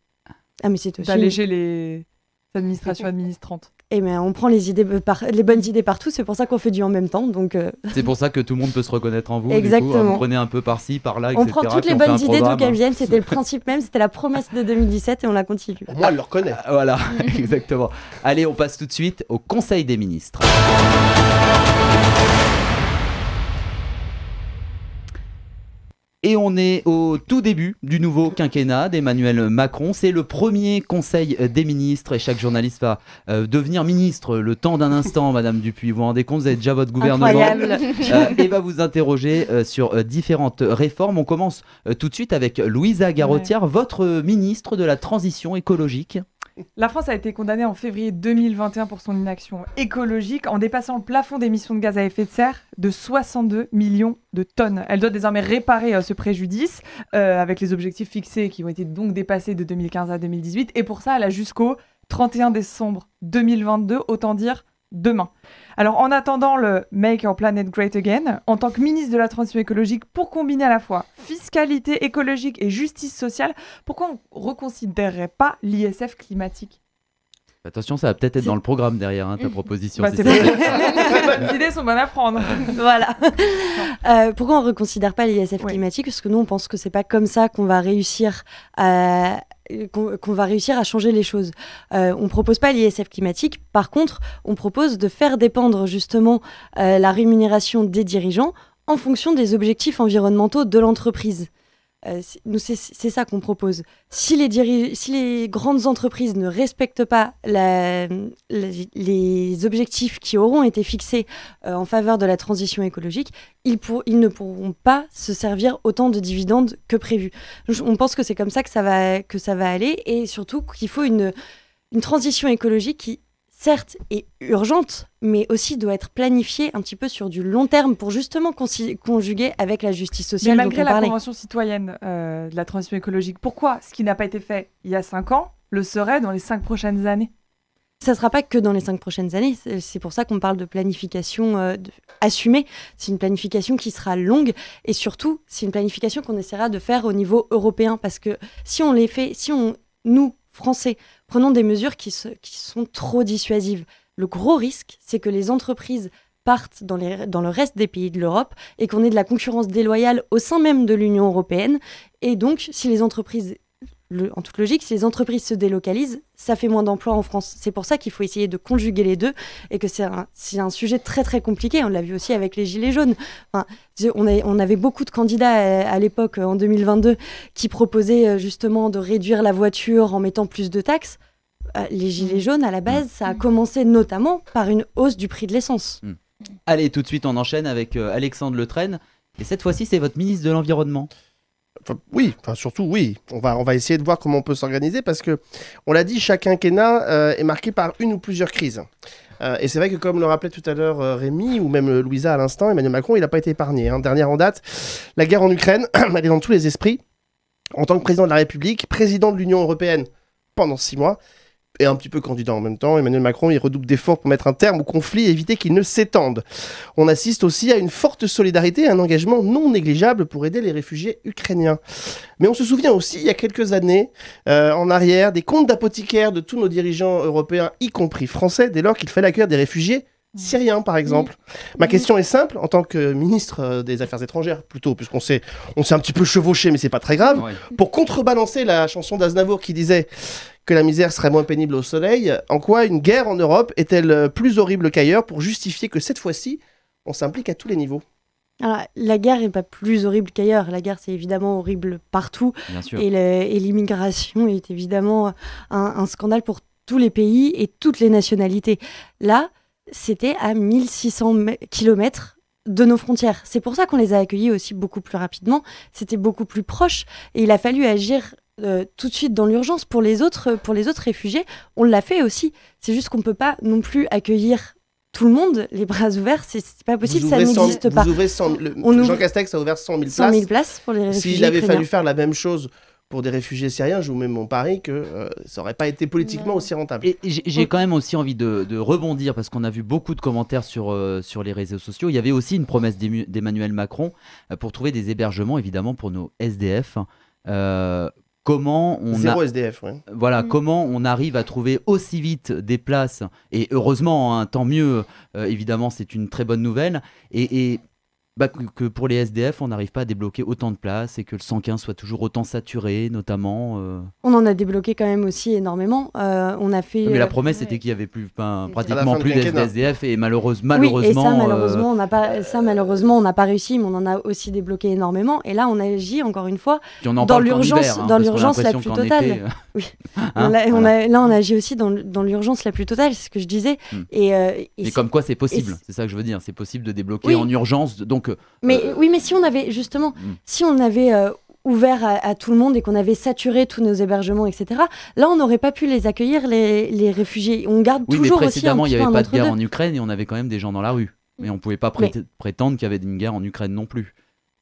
Ah mais c'est aussi... D'alléger les administrations administrantes. Et eh mais ben, on prend les, idées euh, les bonnes idées partout, c'est pour ça qu'on fait du en même temps. Donc euh. C'est pour ça que tout le monde peut se reconnaître en vous. Hein. Exactement. vous prenez un peu par-ci, par-là, etc. On prend toutes les bonnes idées d'où qu'elles viennent, c'était le *laughs* principe même, c'était la promesse de 2017 et on la continue. Moi, je le reconnaît. Ah, voilà, *laughs* exactement. Allez, on passe tout de suite au Conseil des ministres. Et on est au tout début du nouveau quinquennat d'Emmanuel Macron. C'est le premier conseil des ministres et chaque journaliste va euh, devenir ministre le temps d'un instant, *laughs* Madame Dupuis. Vous vous rendez compte, vous avez déjà votre gouvernement. Euh, et va vous interroger euh, sur différentes réformes. On commence tout de suite avec Louisa Garotière, votre ministre de la Transition écologique. La France a été condamnée en février 2021 pour son inaction écologique en dépassant le plafond d'émissions de gaz à effet de serre de 62 millions de tonnes. Elle doit désormais réparer euh, ce préjudice euh, avec les objectifs fixés qui ont été donc dépassés de 2015 à 2018. Et pour ça, elle a jusqu'au 31 décembre 2022, autant dire demain. Alors en attendant le Make Our Planet Great Again, en tant que ministre de la transition écologique, pour combiner à la fois fiscalité écologique et justice sociale, pourquoi on reconsidérerait pas l'ISF climatique Attention, ça va peut-être être dans le programme derrière hein, ta mmh. proposition. Bah, *laughs* les idées sont bonnes à prendre. *laughs* voilà. Euh, pourquoi on ne reconsidère pas l'ISF climatique Parce que nous, on pense que c'est pas comme ça qu'on va réussir à, qu'on va réussir à changer les choses. Euh, on ne propose pas l'ISF climatique, par contre, on propose de faire dépendre justement euh, la rémunération des dirigeants en fonction des objectifs environnementaux de l'entreprise. Euh, nous, c'est ça qu'on propose. Si les, si les grandes entreprises ne respectent pas la, les objectifs qui auront été fixés euh, en faveur de la transition écologique, ils, ils ne pourront pas se servir autant de dividendes que prévu. On pense que c'est comme ça que ça va, que ça va aller et surtout qu'il faut une, une transition écologique qui certes, est urgente, mais aussi doit être planifiée un petit peu sur du long terme pour justement conjuguer avec la justice sociale. Mais malgré la Convention citoyenne euh, de la transition écologique, pourquoi ce qui n'a pas été fait il y a cinq ans le serait dans les cinq prochaines années ça ne sera pas que dans les cinq prochaines années. C'est pour ça qu'on parle de planification euh, assumée. C'est une planification qui sera longue et surtout, c'est une planification qu'on essaiera de faire au niveau européen parce que si on les fait, si on, nous, français. Prenons des mesures qui, sont trop dissuasives. Le gros risque, c'est que les entreprises partent dans, le reste des pays de l'Europe et qu'on ait de la concurrence déloyale au sein même de l'Union européenne. Et donc, si les entreprises en toute logique, si les entreprises se délocalisent, ça fait moins d'emplois en France. C'est pour ça qu'il faut essayer de conjuguer les deux et que c'est un, sujet très très compliqué. On l'a vu aussi avec les Gilets jaunes. on, avait beaucoup de candidats euh, à, l'époque, euh, en 2022, qui proposaient euh, justement de réduire la voiture en mettant plus de taxes. les Gilets mmh. jaunes, à la base, ça a mmh. commencé notamment par une hausse du prix de l'essence. Mmh. Allez, tout de suite, on enchaîne avec Alexandre Letraine. Et cette fois-ci, c'est votre ministre de l'Environnement oui, enfin, surtout oui. On va, on va essayer de voir comment on peut s'organiser parce que, on l'a dit, chacun quinquennat euh, est marqué par une ou plusieurs crises. Euh, et c'est vrai que, comme le rappelait tout à l'heure euh, Rémi ou même Louisa à l'instant, Emmanuel Macron, il n'a pas été épargné. Hein. Dernière en date, la guerre en Ukraine, *clears throat* elle est dans tous les esprits. En tant que président de la République, président de l'Union européenne pendant six mois, et un petit peu candidat en même temps, Emmanuel Macron il redouble d'efforts pour mettre un terme au conflit et éviter qu'il ne s'étende. On assiste aussi à une forte solidarité et un engagement non négligeable pour aider les réfugiés ukrainiens. Mais on se souvient aussi, il y a quelques années euh, en arrière, des comptes d'apothicaires de tous nos dirigeants européens, y compris français, dès lors qu'il fallait accueillir des réfugiés mmh. syriens, par exemple. Mmh. Ma question est simple, en tant que ministre euh, des Affaires étrangères, plutôt, puisqu'on s'est, on s'est un petit peu chevauché, mais c'est pas très grave, pour contrebalancer la chanson d'Aznavour qui disait que la misère serait moins pénible au soleil, en quoi une guerre en Europe est-elle euh, plus horrible qu'ailleurs pour justifier que cette fois-ci, on s'implique à tous les niveaux la guerre n'est pas plus horrible qu'ailleurs. La guerre, c'est évidemment horrible partout. Et l'immigration est évidemment un, scandale pour tous les pays et toutes les nationalités. Là, c'était à 1600 km de nos frontières. C'est pour ça qu'on les a accueillis aussi beaucoup plus rapidement. C'était beaucoup plus proche. Et il a fallu agir euh, tout de suite dans l'urgence. Pour les autres, pour les autres réfugiés, on l'a fait aussi. C'est juste qu'on peut pas non plus accueillir tout le monde les bras ouverts. C'est pas possible, ça n'existe pas. Jean Castex a ouvert 100 000 places. places pour les réfugiés. S'il avait fallu faire la même chose pour des réfugiés syriens, je vous mets mon pari que euh, ça n'aurait pas été politiquement aussi rentable. j'ai quand même aussi envie de, rebondir parce qu'on a vu beaucoup de commentaires sur, euh, sur les réseaux sociaux. Il y avait aussi une promesse d'Emmanuel Macron pour trouver des hébergements, évidemment, pour nos SDF. Hein comment on voilà mm. comment on arrive à trouver aussi vite des places et heureusement hein, tant mieux euh, évidemment c'est une très bonne nouvelle et bah, que pour les SDF, on n'arrive pas à débloquer autant de places et que le 115 soit toujours autant saturé, notamment. Euh. On en a débloqué quand même aussi énormément. Euh, on a fait. Mais la euh, promesse, c'était qu'il y avait plus, pratiquement plus d'SDF. SDF et malheureusement. ça, malheureusement, on n'a pas. Ça, malheureusement, on n'a pas réussi, mais on en a aussi débloqué énormément. Et là, on agit encore une fois dans l'urgence, hein, dans l'urgence la plus totale. oui. là, *laughs* hein, on là, on agit aussi dans, l'urgence la plus totale, c'est ce que je disais. Mm. Et, comme quoi, c'est possible. C'est ça que je veux dire. C'est possible de débloquer en urgence, donc mais euh, oui, mais si on avait justement, hmm. si on avait euh, ouvert à, tout le monde et qu'on avait saturé tous nos hébergements, etc. Là, on n'aurait pas pu les accueillir, les, réfugiés. On garde toujours mais précédemment, il n'y avait pas de guerre en Ukraine et on avait quand même des gens dans la rue. Mais on ne pouvait pas prétendre qu'il y avait une guerre en Ukraine non plus.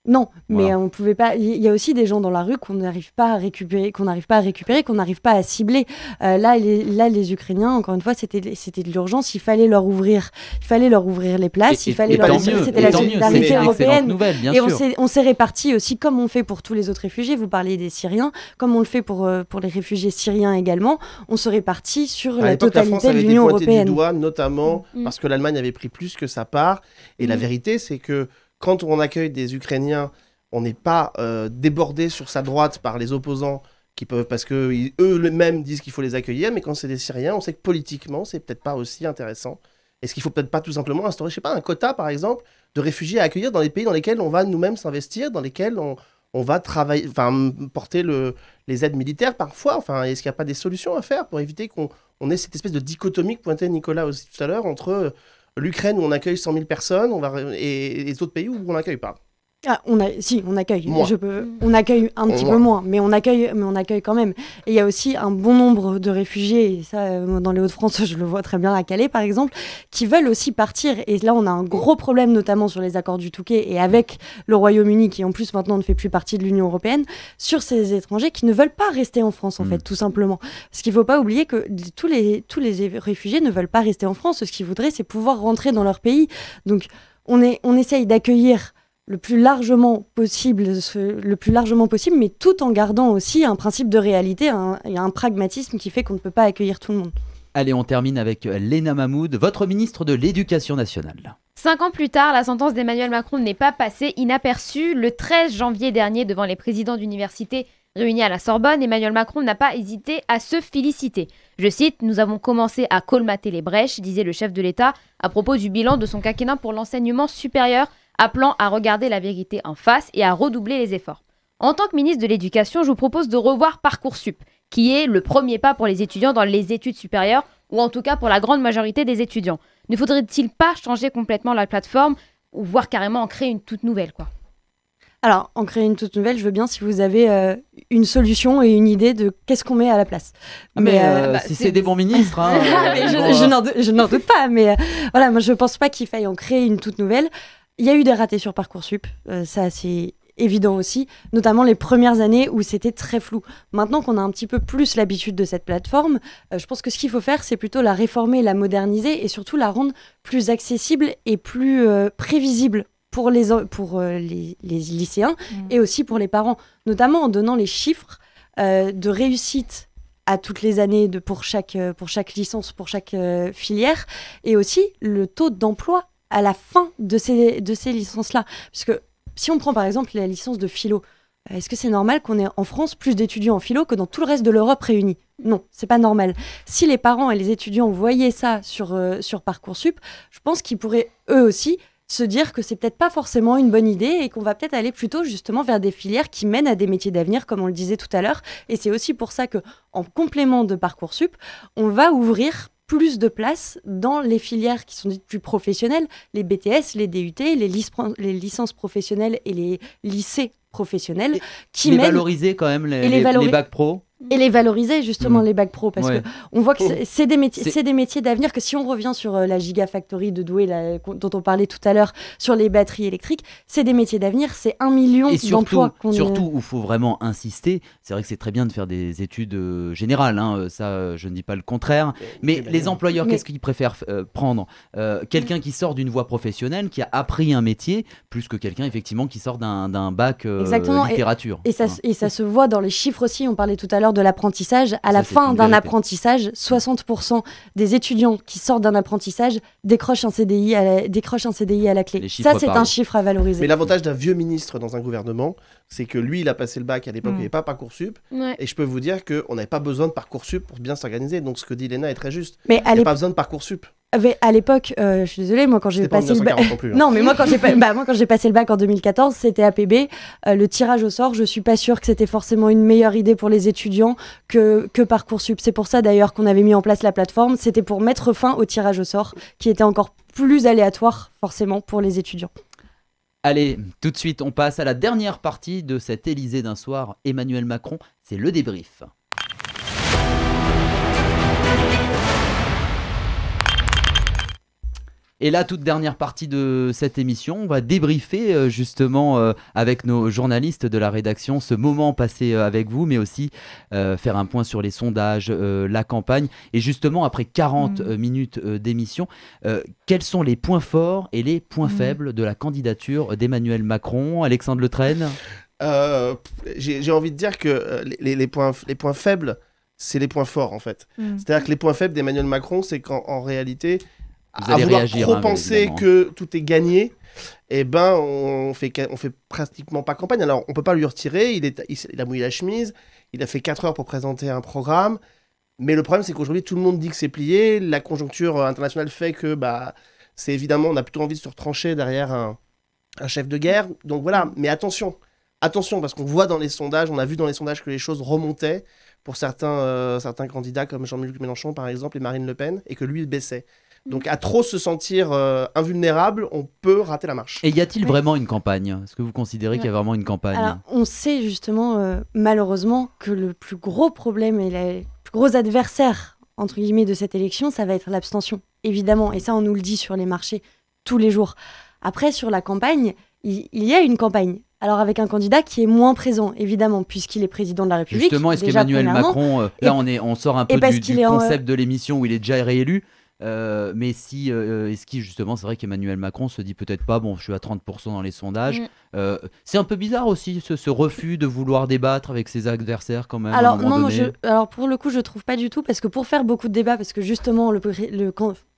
Non, mais on pouvait pas. Il y a aussi des gens dans la rue qu'on n'arrive pas à récupérer, qu'on n'arrive pas à récupérer, qu'on n'arrive pas à cibler. Euh, là, les, là, les Ukrainiens, encore une fois, c'était, c'était de l'urgence. Il fallait leur ouvrir, il fallait leur ouvrir les places, il fallait C'était la solidarité européenne. et on s'est, on répartis aussi comme on fait pour tous les autres réfugiés. Vous parlez des Syriens, comme on le fait pour euh, pour les réfugiés syriens également. On se répartit sur la totalité de l'Union européenne, notamment mm. parce que l'Allemagne avait pris plus que sa part. Et la mm. vérité, c'est que quand on accueille des Ukrainiens, on n'est pas euh, débordé sur sa droite par les opposants qui peuvent, parce que eux-mêmes disent qu'il faut les accueillir, mais quand c'est des Syriens, on sait que politiquement, c'est peut-être pas aussi intéressant. Est-ce qu'il faut peut-être pas tout simplement instaurer, je sais pas, un quota, par exemple, de réfugiés à accueillir dans les pays dans lesquels on va nous-mêmes s'investir, dans lesquels on, va travailler, enfin, porter le, les aides militaires parfois. Enfin, est-ce qu'il n'y a pas des solutions à faire pour éviter qu'on ait cette espèce de dichotomie que pointait Nicolas aussi tout à l'heure entre L'Ukraine où on accueille 100 000 personnes on va, et les autres pays où on n'accueille pas. Ah, on a, si, on accueille. Mm. on accueille un petit peu moins, mais on accueille, mais on accueille quand même. Et il y a aussi un bon nombre de réfugiés, ça, euh, dans les Hauts-de-France, *laughs* je le vois très bien à Calais, par exemple, qui veulent aussi partir. Et là, on a un gros problème, notamment sur les accords du Touquet et avec le Royaume-Uni, qui en plus maintenant ne fait plus partie de l'Union européenne, sur ces étrangers qui ne veulent pas rester en France, en mm. fait, tout simplement. Parce qu'il ne faut pas oublier que tous les, tous les réfugiés ne veulent pas rester en France. Ce qu'ils voudraient, c'est pouvoir rentrer dans leur pays. Donc, on, est, on essaye d'accueillir le plus largement possible, le plus largement possible, mais tout en gardant aussi un principe de réalité, et un pragmatisme qui fait qu'on ne peut pas accueillir tout le monde. Allez, on termine avec euh, Léna Mahmoud, votre ministre de l'Éducation nationale. Cinq ans plus tard, la sentence d'Emmanuel Macron n'est pas passée inaperçue. Le 13 janvier dernier, devant les présidents d'universités réunis à la Sorbonne, Emmanuel Macron n'a pas hésité à se féliciter. Je cite Nous avons commencé à colmater les brèches, disait le chef de l'État à propos du bilan de son quinquennat pour l'enseignement supérieur appelant à regarder la vérité en face et à redoubler les efforts. En tant que ministre de l'Éducation, je vous propose de revoir Parcoursup, qui est le premier pas pour les étudiants dans les études supérieures, ou en tout cas pour la grande majorité des étudiants. Ne faudrait-il pas changer complètement la plateforme, ou voire carrément en créer une toute nouvelle quoi alors, en créer une toute nouvelle, je veux bien si vous avez euh, une solution et une idée de qu'est-ce qu'on met à la place. Ah, mais, euh, euh, si c'est des bons ministres. je, n'en doute pas, mais voilà, moi je ne pense pas qu'il faille en créer une toute nouvelle. Il y a eu des ratés sur Parcoursup, euh, ça c'est évident aussi, notamment les premières années où c'était très flou. Maintenant qu'on a un petit peu plus l'habitude de cette plateforme, euh, je pense que ce qu'il faut faire, c'est plutôt la réformer, la moderniser et surtout la rendre plus accessible et plus euh, prévisible pour les, pour, les, lycéens mmh. et aussi pour les parents, notamment en donnant les chiffres de réussite à toutes les années de, pour, chaque, pour chaque licence, pour chaque filière, et aussi le taux d'emploi à la fin de ces, de ces licences-là. Parce que si on prend par exemple la licence de philo, euh, est-ce que c'est normal qu'on ait en France plus d'étudiants en philo que dans tout le reste de l'Europe réunie Non, c'est pas normal. Si les parents et les étudiants voyaient ça sur, euh, sur Parcoursup, je pense qu'ils pourraient eux aussi se dire que c'est peut-être pas forcément une bonne idée et qu'on va peut-être aller plutôt justement vers des filières qui mènent à des métiers d'avenir comme on le disait tout à l'heure et c'est aussi pour ça que en complément de Parcoursup, on va ouvrir plus de place dans les filières qui sont dites plus professionnelles, les BTS, les DUT, les, licences professionnelles et les lycées professionnels qui les valoriser quand même les, bac les bacs pro et les valoriser justement mm. les bacs pro parce qu'on que on voit que oh. c'est des métiers c'est des métiers d'avenir que si on revient sur euh, la gigafactory de Douai dont on parlait tout à l'heure sur les batteries électriques c'est des métiers d'avenir c'est un million d'emplois surtout où faut vraiment insister c'est vrai que c'est très bien de faire des études euh, générales hein, euh, ça je ne dis pas le contraire mais les employeurs qu'est-ce qu'ils préfèrent prendre quelqu'un qui sort d'une voie professionnelle qui a appris un métier plus que quelqu'un effectivement qui sort d'un bac littérature et, et, ça, et ça se voit dans les chiffres aussi on parlait tout à l'heure de l'apprentissage. À la fin d'un apprentissage, 60% des étudiants qui sortent d'un apprentissage décrochent un, CDI à la, CDI à la clé. Ça, c'est un chiffre à valoriser. Mais l'avantage d'un vieux ministre dans un gouvernement, c'est que lui, il a passé le bac à l'époque, mm. il n'y avait pas Parcoursup. Et je peux vous dire qu'on n'avait pas besoin de Parcoursup pour bien s'organiser. Donc ce que dit Léna est très juste. Mais il n'y pas besoin de Parcoursup à l'époque, euh, je suis désolée, moi quand j'ai passé le bac, hein. *laughs* non mais bah, moi quand j'ai passé le bac en 2014, c'était APB, euh, le tirage au sort. Je suis pas sûre que c'était forcément une meilleure idée pour les étudiants que que parcoursup. C'est pour ça d'ailleurs qu'on avait mis en place la plateforme. C'était pour mettre fin au tirage au sort, qui était encore plus aléatoire forcément pour les étudiants. Allez, tout de suite, on passe à la dernière partie de cet Élysée d'un soir. Emmanuel Macron, c'est le débrief. Et là, toute dernière partie de cette émission, on va débriefer euh, justement euh, avec nos journalistes de la rédaction ce moment passé euh, avec vous, mais aussi faire un point sur les sondages, la campagne. Et justement, après 40 mm. minutes d'émission, quels sont les points forts et les points mm. faibles de la candidature d'Emmanuel Macron Alexandre Le J'ai envie de dire que les, points, faibles, c'est les points forts en fait. Mm. C'est-à-dire que les points faibles d'Emmanuel Macron, c'est qu'en réalité, vous allez à vouloir trop hein, que tout est gagné, et eh ben on fait on fait pratiquement pas campagne. Alors on peut pas lui retirer, il, est, il a mouillé la chemise, il a fait 4 heures pour présenter un programme, mais le problème c'est qu'aujourd'hui tout le monde dit que c'est plié, la conjoncture internationale fait que bah c'est évidemment on a plutôt envie de se retrancher derrière un, un chef de guerre. Donc voilà, mais attention, attention parce qu'on voit dans les sondages, on a vu dans les sondages que les choses remontaient pour certains, euh, certains candidats comme Jean-Luc Mélenchon par exemple et Marine Le Pen et que lui il baissait. Donc à trop se sentir euh, invulnérable, on peut rater la marche. Et y a-t-il vraiment une campagne Est-ce que vous considérez qu'il y a vraiment une campagne On sait justement, euh, malheureusement, que le plus gros problème et le plus gros adversaire, entre guillemets, de cette élection, ça va être l'abstention, évidemment. Et ça, on nous le dit sur les marchés tous les jours. Après, sur la campagne, il y a une campagne. Alors avec un candidat qui est moins présent, évidemment, puisqu'il est président de la République. Justement, est-ce qu'Emmanuel Macron, euh, là on, sort un peu du, concept de l'émission où il est déjà réélu, euh, mais si est-ce euh, qu'il justement, c'est vrai qu'Emmanuel Macron se dit peut-être pas, bon, je suis à 30% dans les sondages. Mm. Euh, c'est un peu bizarre aussi ce, refus de vouloir débattre avec ses adversaires quand même. Alors, non, alors pour le coup, je trouve pas du tout, parce que pour faire beaucoup de débats, parce que justement, le,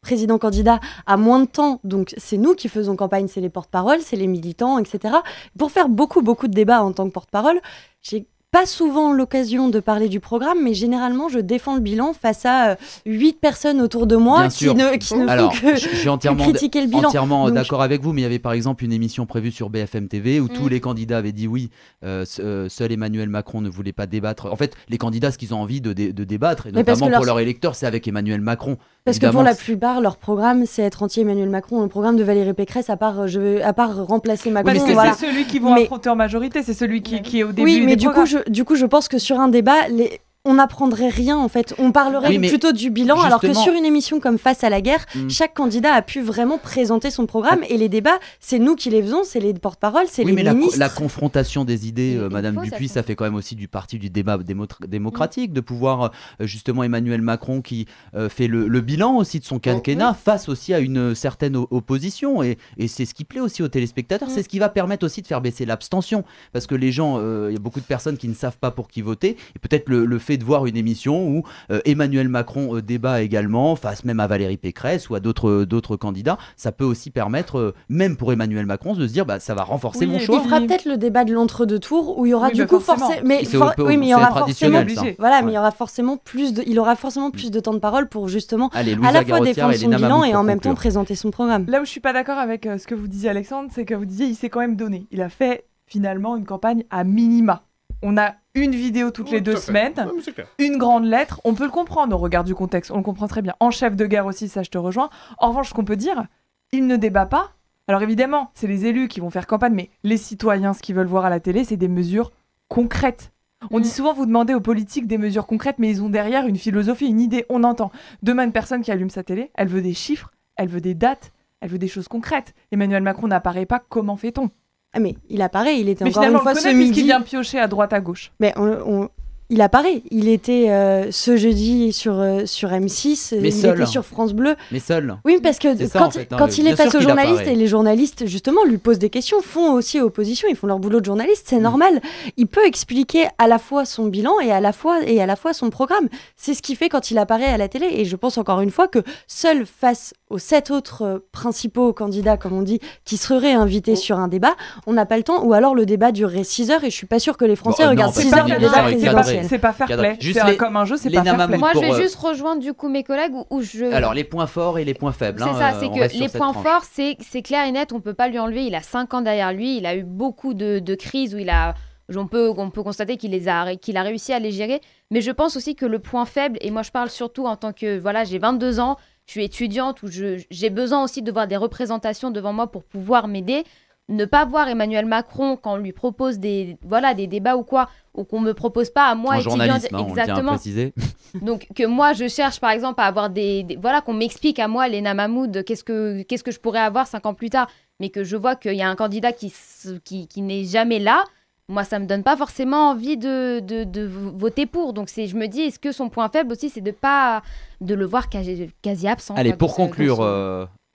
président candidat a moins de temps, donc c'est nous qui faisons campagne, c'est les porte-paroles, c'est les militants, etc. Pour faire beaucoup, beaucoup de débats en tant que porte-parole, j'ai pas souvent l'occasion de parler du programme, mais généralement, je défends le bilan face à euh, huit personnes autour de moi qui ne, qui ne Alors, font que, entièrement, *laughs* le bilan. entièrement d'accord avec vous, mais il y avait par exemple une émission prévue sur BFM TV où tous mm. les candidats avaient dit oui. Euh, euh, seul Emmanuel Macron ne voulait pas débattre. En fait, les candidats, ce qu'ils ont envie de, de, débattre, notamment pour leurs électeurs, c'est avec Emmanuel Macron. Parce que pour la plupart, leur programme, c'est être anti-Emmanuel Macron. Le programme de Valérie Pécresse, à part, je à part remplacer Macron. c'est celui qui vont affronter en majorité, c'est celui qui, qui, est au début. Oui, mais du coup, je, du coup, je pense que sur un débat, les, on n'apprendrait rien en fait. On parlerait plutôt du bilan, alors que sur une émission comme Face à la guerre, hmm. chaque candidat a pu vraiment présenter son programme ah. et les débats, c'est nous qui les faisons, c'est les porte-parole, c'est les mais La, la confrontation des idées, euh, Madame Dupuis, ça fait quand même aussi du parti du débat mm. démocratique, de pouvoir euh, justement Emmanuel Macron qui euh, fait le, bilan aussi de son quinquennat face aussi à une certaine opposition et, c'est ce qui plaît aussi aux téléspectateurs, c'est mm. ce qui va permettre aussi de faire baisser l'abstention parce que les gens, il y a beaucoup de personnes qui ne savent pas pour qui voter et peut-être le fait de voir une émission où euh, Emmanuel Macron euh, débat également, face même à Valérie Pécresse ou à d'autres euh, candidats. Ça peut aussi permettre, même pour Emmanuel Macron, de se dire bah, ça va renforcer mon choix. Il fera peut-être le débat de l'entre-deux-tours où il y aura du bah, coup forcément. Mais, il y aura forcément. Voilà, mais il y aura forcément plus de... il aura forcément mm. plus de temps de parole pour justement à la fois défendre son bilan et en même temps présenter son programme. Là où je suis pas d'accord avec ce que vous disiez Alexandre, c'est que vous disiez il s'est quand même donné. Il a fait finalement une campagne à minima on a une vidéo toutes les deux semaines, une grande lettre, on peut le comprendre au regard du contexte, on le comprend très bien. En chef de guerre aussi, ça je te rejoins. En revanche, ce qu'on peut dire, il ne débat pas. Alors évidemment, c'est les élus qui vont faire campagne, mais les citoyens, ce qu'ils veulent voir à la télé, c'est des mesures concrètes. On dit mm. souvent, vous demandez aux politiques des mesures concrètes, mais ils ont derrière une philosophie, une idée, on entend. Demain, une personne qui allume sa télé, elle veut des chiffres, elle veut des dates, elle veut des choses concrètes. Emmanuel Macron n'apparaît pas, comment fait-on ah, mais il apparaît, il était mais encore une fois ce midi. vient piocher à droite à gauche. Mais on, il apparaît. Il était euh, ce jeudi sur, euh, sur M6, euh, il était sur France Bleu. Mais seul. Oui, parce que quand, hein, il est face aux journalistes, et les journalistes, justement, lui posent des questions, font aussi opposition, ils font leur boulot de journaliste, c'est mm. normal. Il peut expliquer à la fois son bilan et à la fois, et à la fois son programme. C'est ce qu'il fait quand il apparaît à la télé. Et je pense encore une fois que seul face aux sept autres principaux candidats, comme on dit, qui seraient invités oh. sur un débat, on n'a pas le temps, ou alors le débat durerait six heures, et je suis pas sûr que les Français bah, regardent six heures de débat c'est pas faire. Juste comme un jeu, c'est pas fair play. Moi, je vais euh, juste rejoindre du coup mes collègues où, je. Alors les points forts et les points faibles. C'est hein, ça, euh, c'est que les points forts, c'est clair et net. On peut pas lui enlever. Il a 5 ans derrière lui. Il a eu beaucoup de, de crises où il a on peut, on peut constater qu'il les a, qu'il a réussi à les gérer. Mais je pense aussi que le point faible, et moi je parle surtout en tant que, voilà, j'ai 22 ans, je suis étudiante, ou j'ai besoin aussi de voir des représentations devant moi pour pouvoir m'aider. Ne pas voir Emmanuel Macron quand on lui propose des, voilà, des débats ou quoi, ou qu'on me propose pas à moi en hein, exactement. *laughs* Donc que moi je cherche par exemple à avoir des, voilà qu'on m'explique à moi les Mahmoud qu'est-ce que qu'est-ce que je pourrais avoir cinq ans plus tard, mais que je vois qu'il y a un candidat qui qui, qui n'est jamais là. Moi, ça me donne pas forcément envie de, de, de voter pour. Donc, c'est, je me dis, est-ce que son point faible aussi, c'est de pas de le voir quasi, absent. Allez, pour conclure,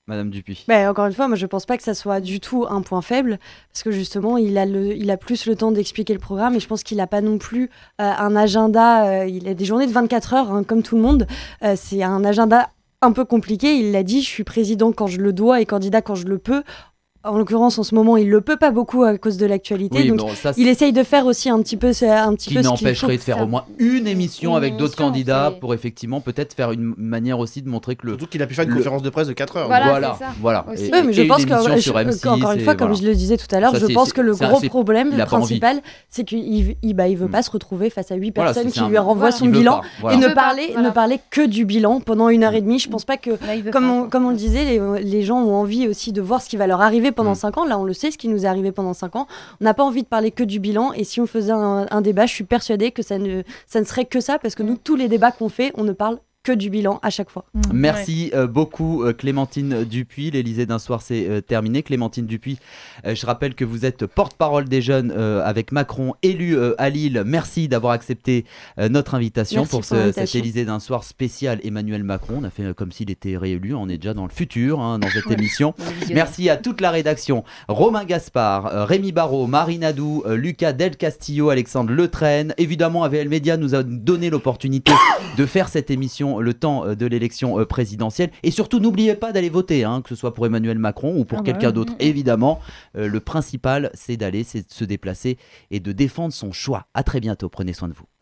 Madame Dupuis. Mais bah, encore une fois, moi je pense pas que ça soit du tout un point faible, parce que justement, il a, il a plus le temps d'expliquer le programme, et je pense qu'il n'a pas non plus euh, un agenda, euh, il a des journées de 24 heures, hein, comme tout le monde, euh, c'est un agenda un peu compliqué, il l'a dit, je suis président quand je le dois et candidat quand je le peux en l'occurrence, en ce moment, il le peut pas beaucoup à cause de l'actualité. il essaye de faire aussi un petit peu, un petit qui n'empêcherait de faire au moins une émission avec d'autres candidats pour effectivement peut-être faire une manière aussi de montrer que le. Surtout qu'il a pu faire une conférence de presse de 4 heures. Voilà, voilà. mais je pense euh, encore une fois, comme je le disais tout à l'heure, je pense que le gros problème principal, c'est qu'il ne bah, il veut hmm. pas se retrouver face à 8 personnes qui lui renvoient son bilan et ne parler, ne parler que du bilan pendant une heure et demie. Je pense pas que, comme on le disait, les gens ont envie aussi de voir ce qui va leur arriver pendant 5 mm. ans. Là, on le sait, ce qui nous est arrivé pendant 5 ans. On n'a pas envie de parler que du bilan. Et si on faisait un, débat, je suis persuadée que ça ne, ça ne serait que ça, parce que mm. nous, tous les débats qu'on fait, on ne parle que du bilan à chaque fois. Mmh. Merci euh, beaucoup euh, Clémentine Dupuis. L'Elysée d'un soir, c'est euh, terminé. Clémentine Dupuis, je rappelle que vous êtes porte-parole des jeunes avec Macron, élu à Lille. Merci d'avoir accepté notre invitation pour, ce, cet Élysée d'un soir spécial Emmanuel Macron. On a fait comme s'il était réélu. On est déjà dans le futur hein, dans cette émission. Merci à toute la rédaction. Romain Gaspard, Rémi Barraud, Marie Nadou, Lucas Del Castillo, Alexandre Letraine. Évidemment, AVL Média nous a donné l'opportunité de faire cette émission le temps euh, de l'élection euh, présidentielle. Et surtout, n'oubliez pas d'aller voter, hein, que ce soit pour Emmanuel Macron ou pour ah quelqu'un bah d'autre. Évidemment, euh, le principal, c'est d'aller, c'est de se déplacer et de défendre son choix. À très bientôt. Prenez soin de vous.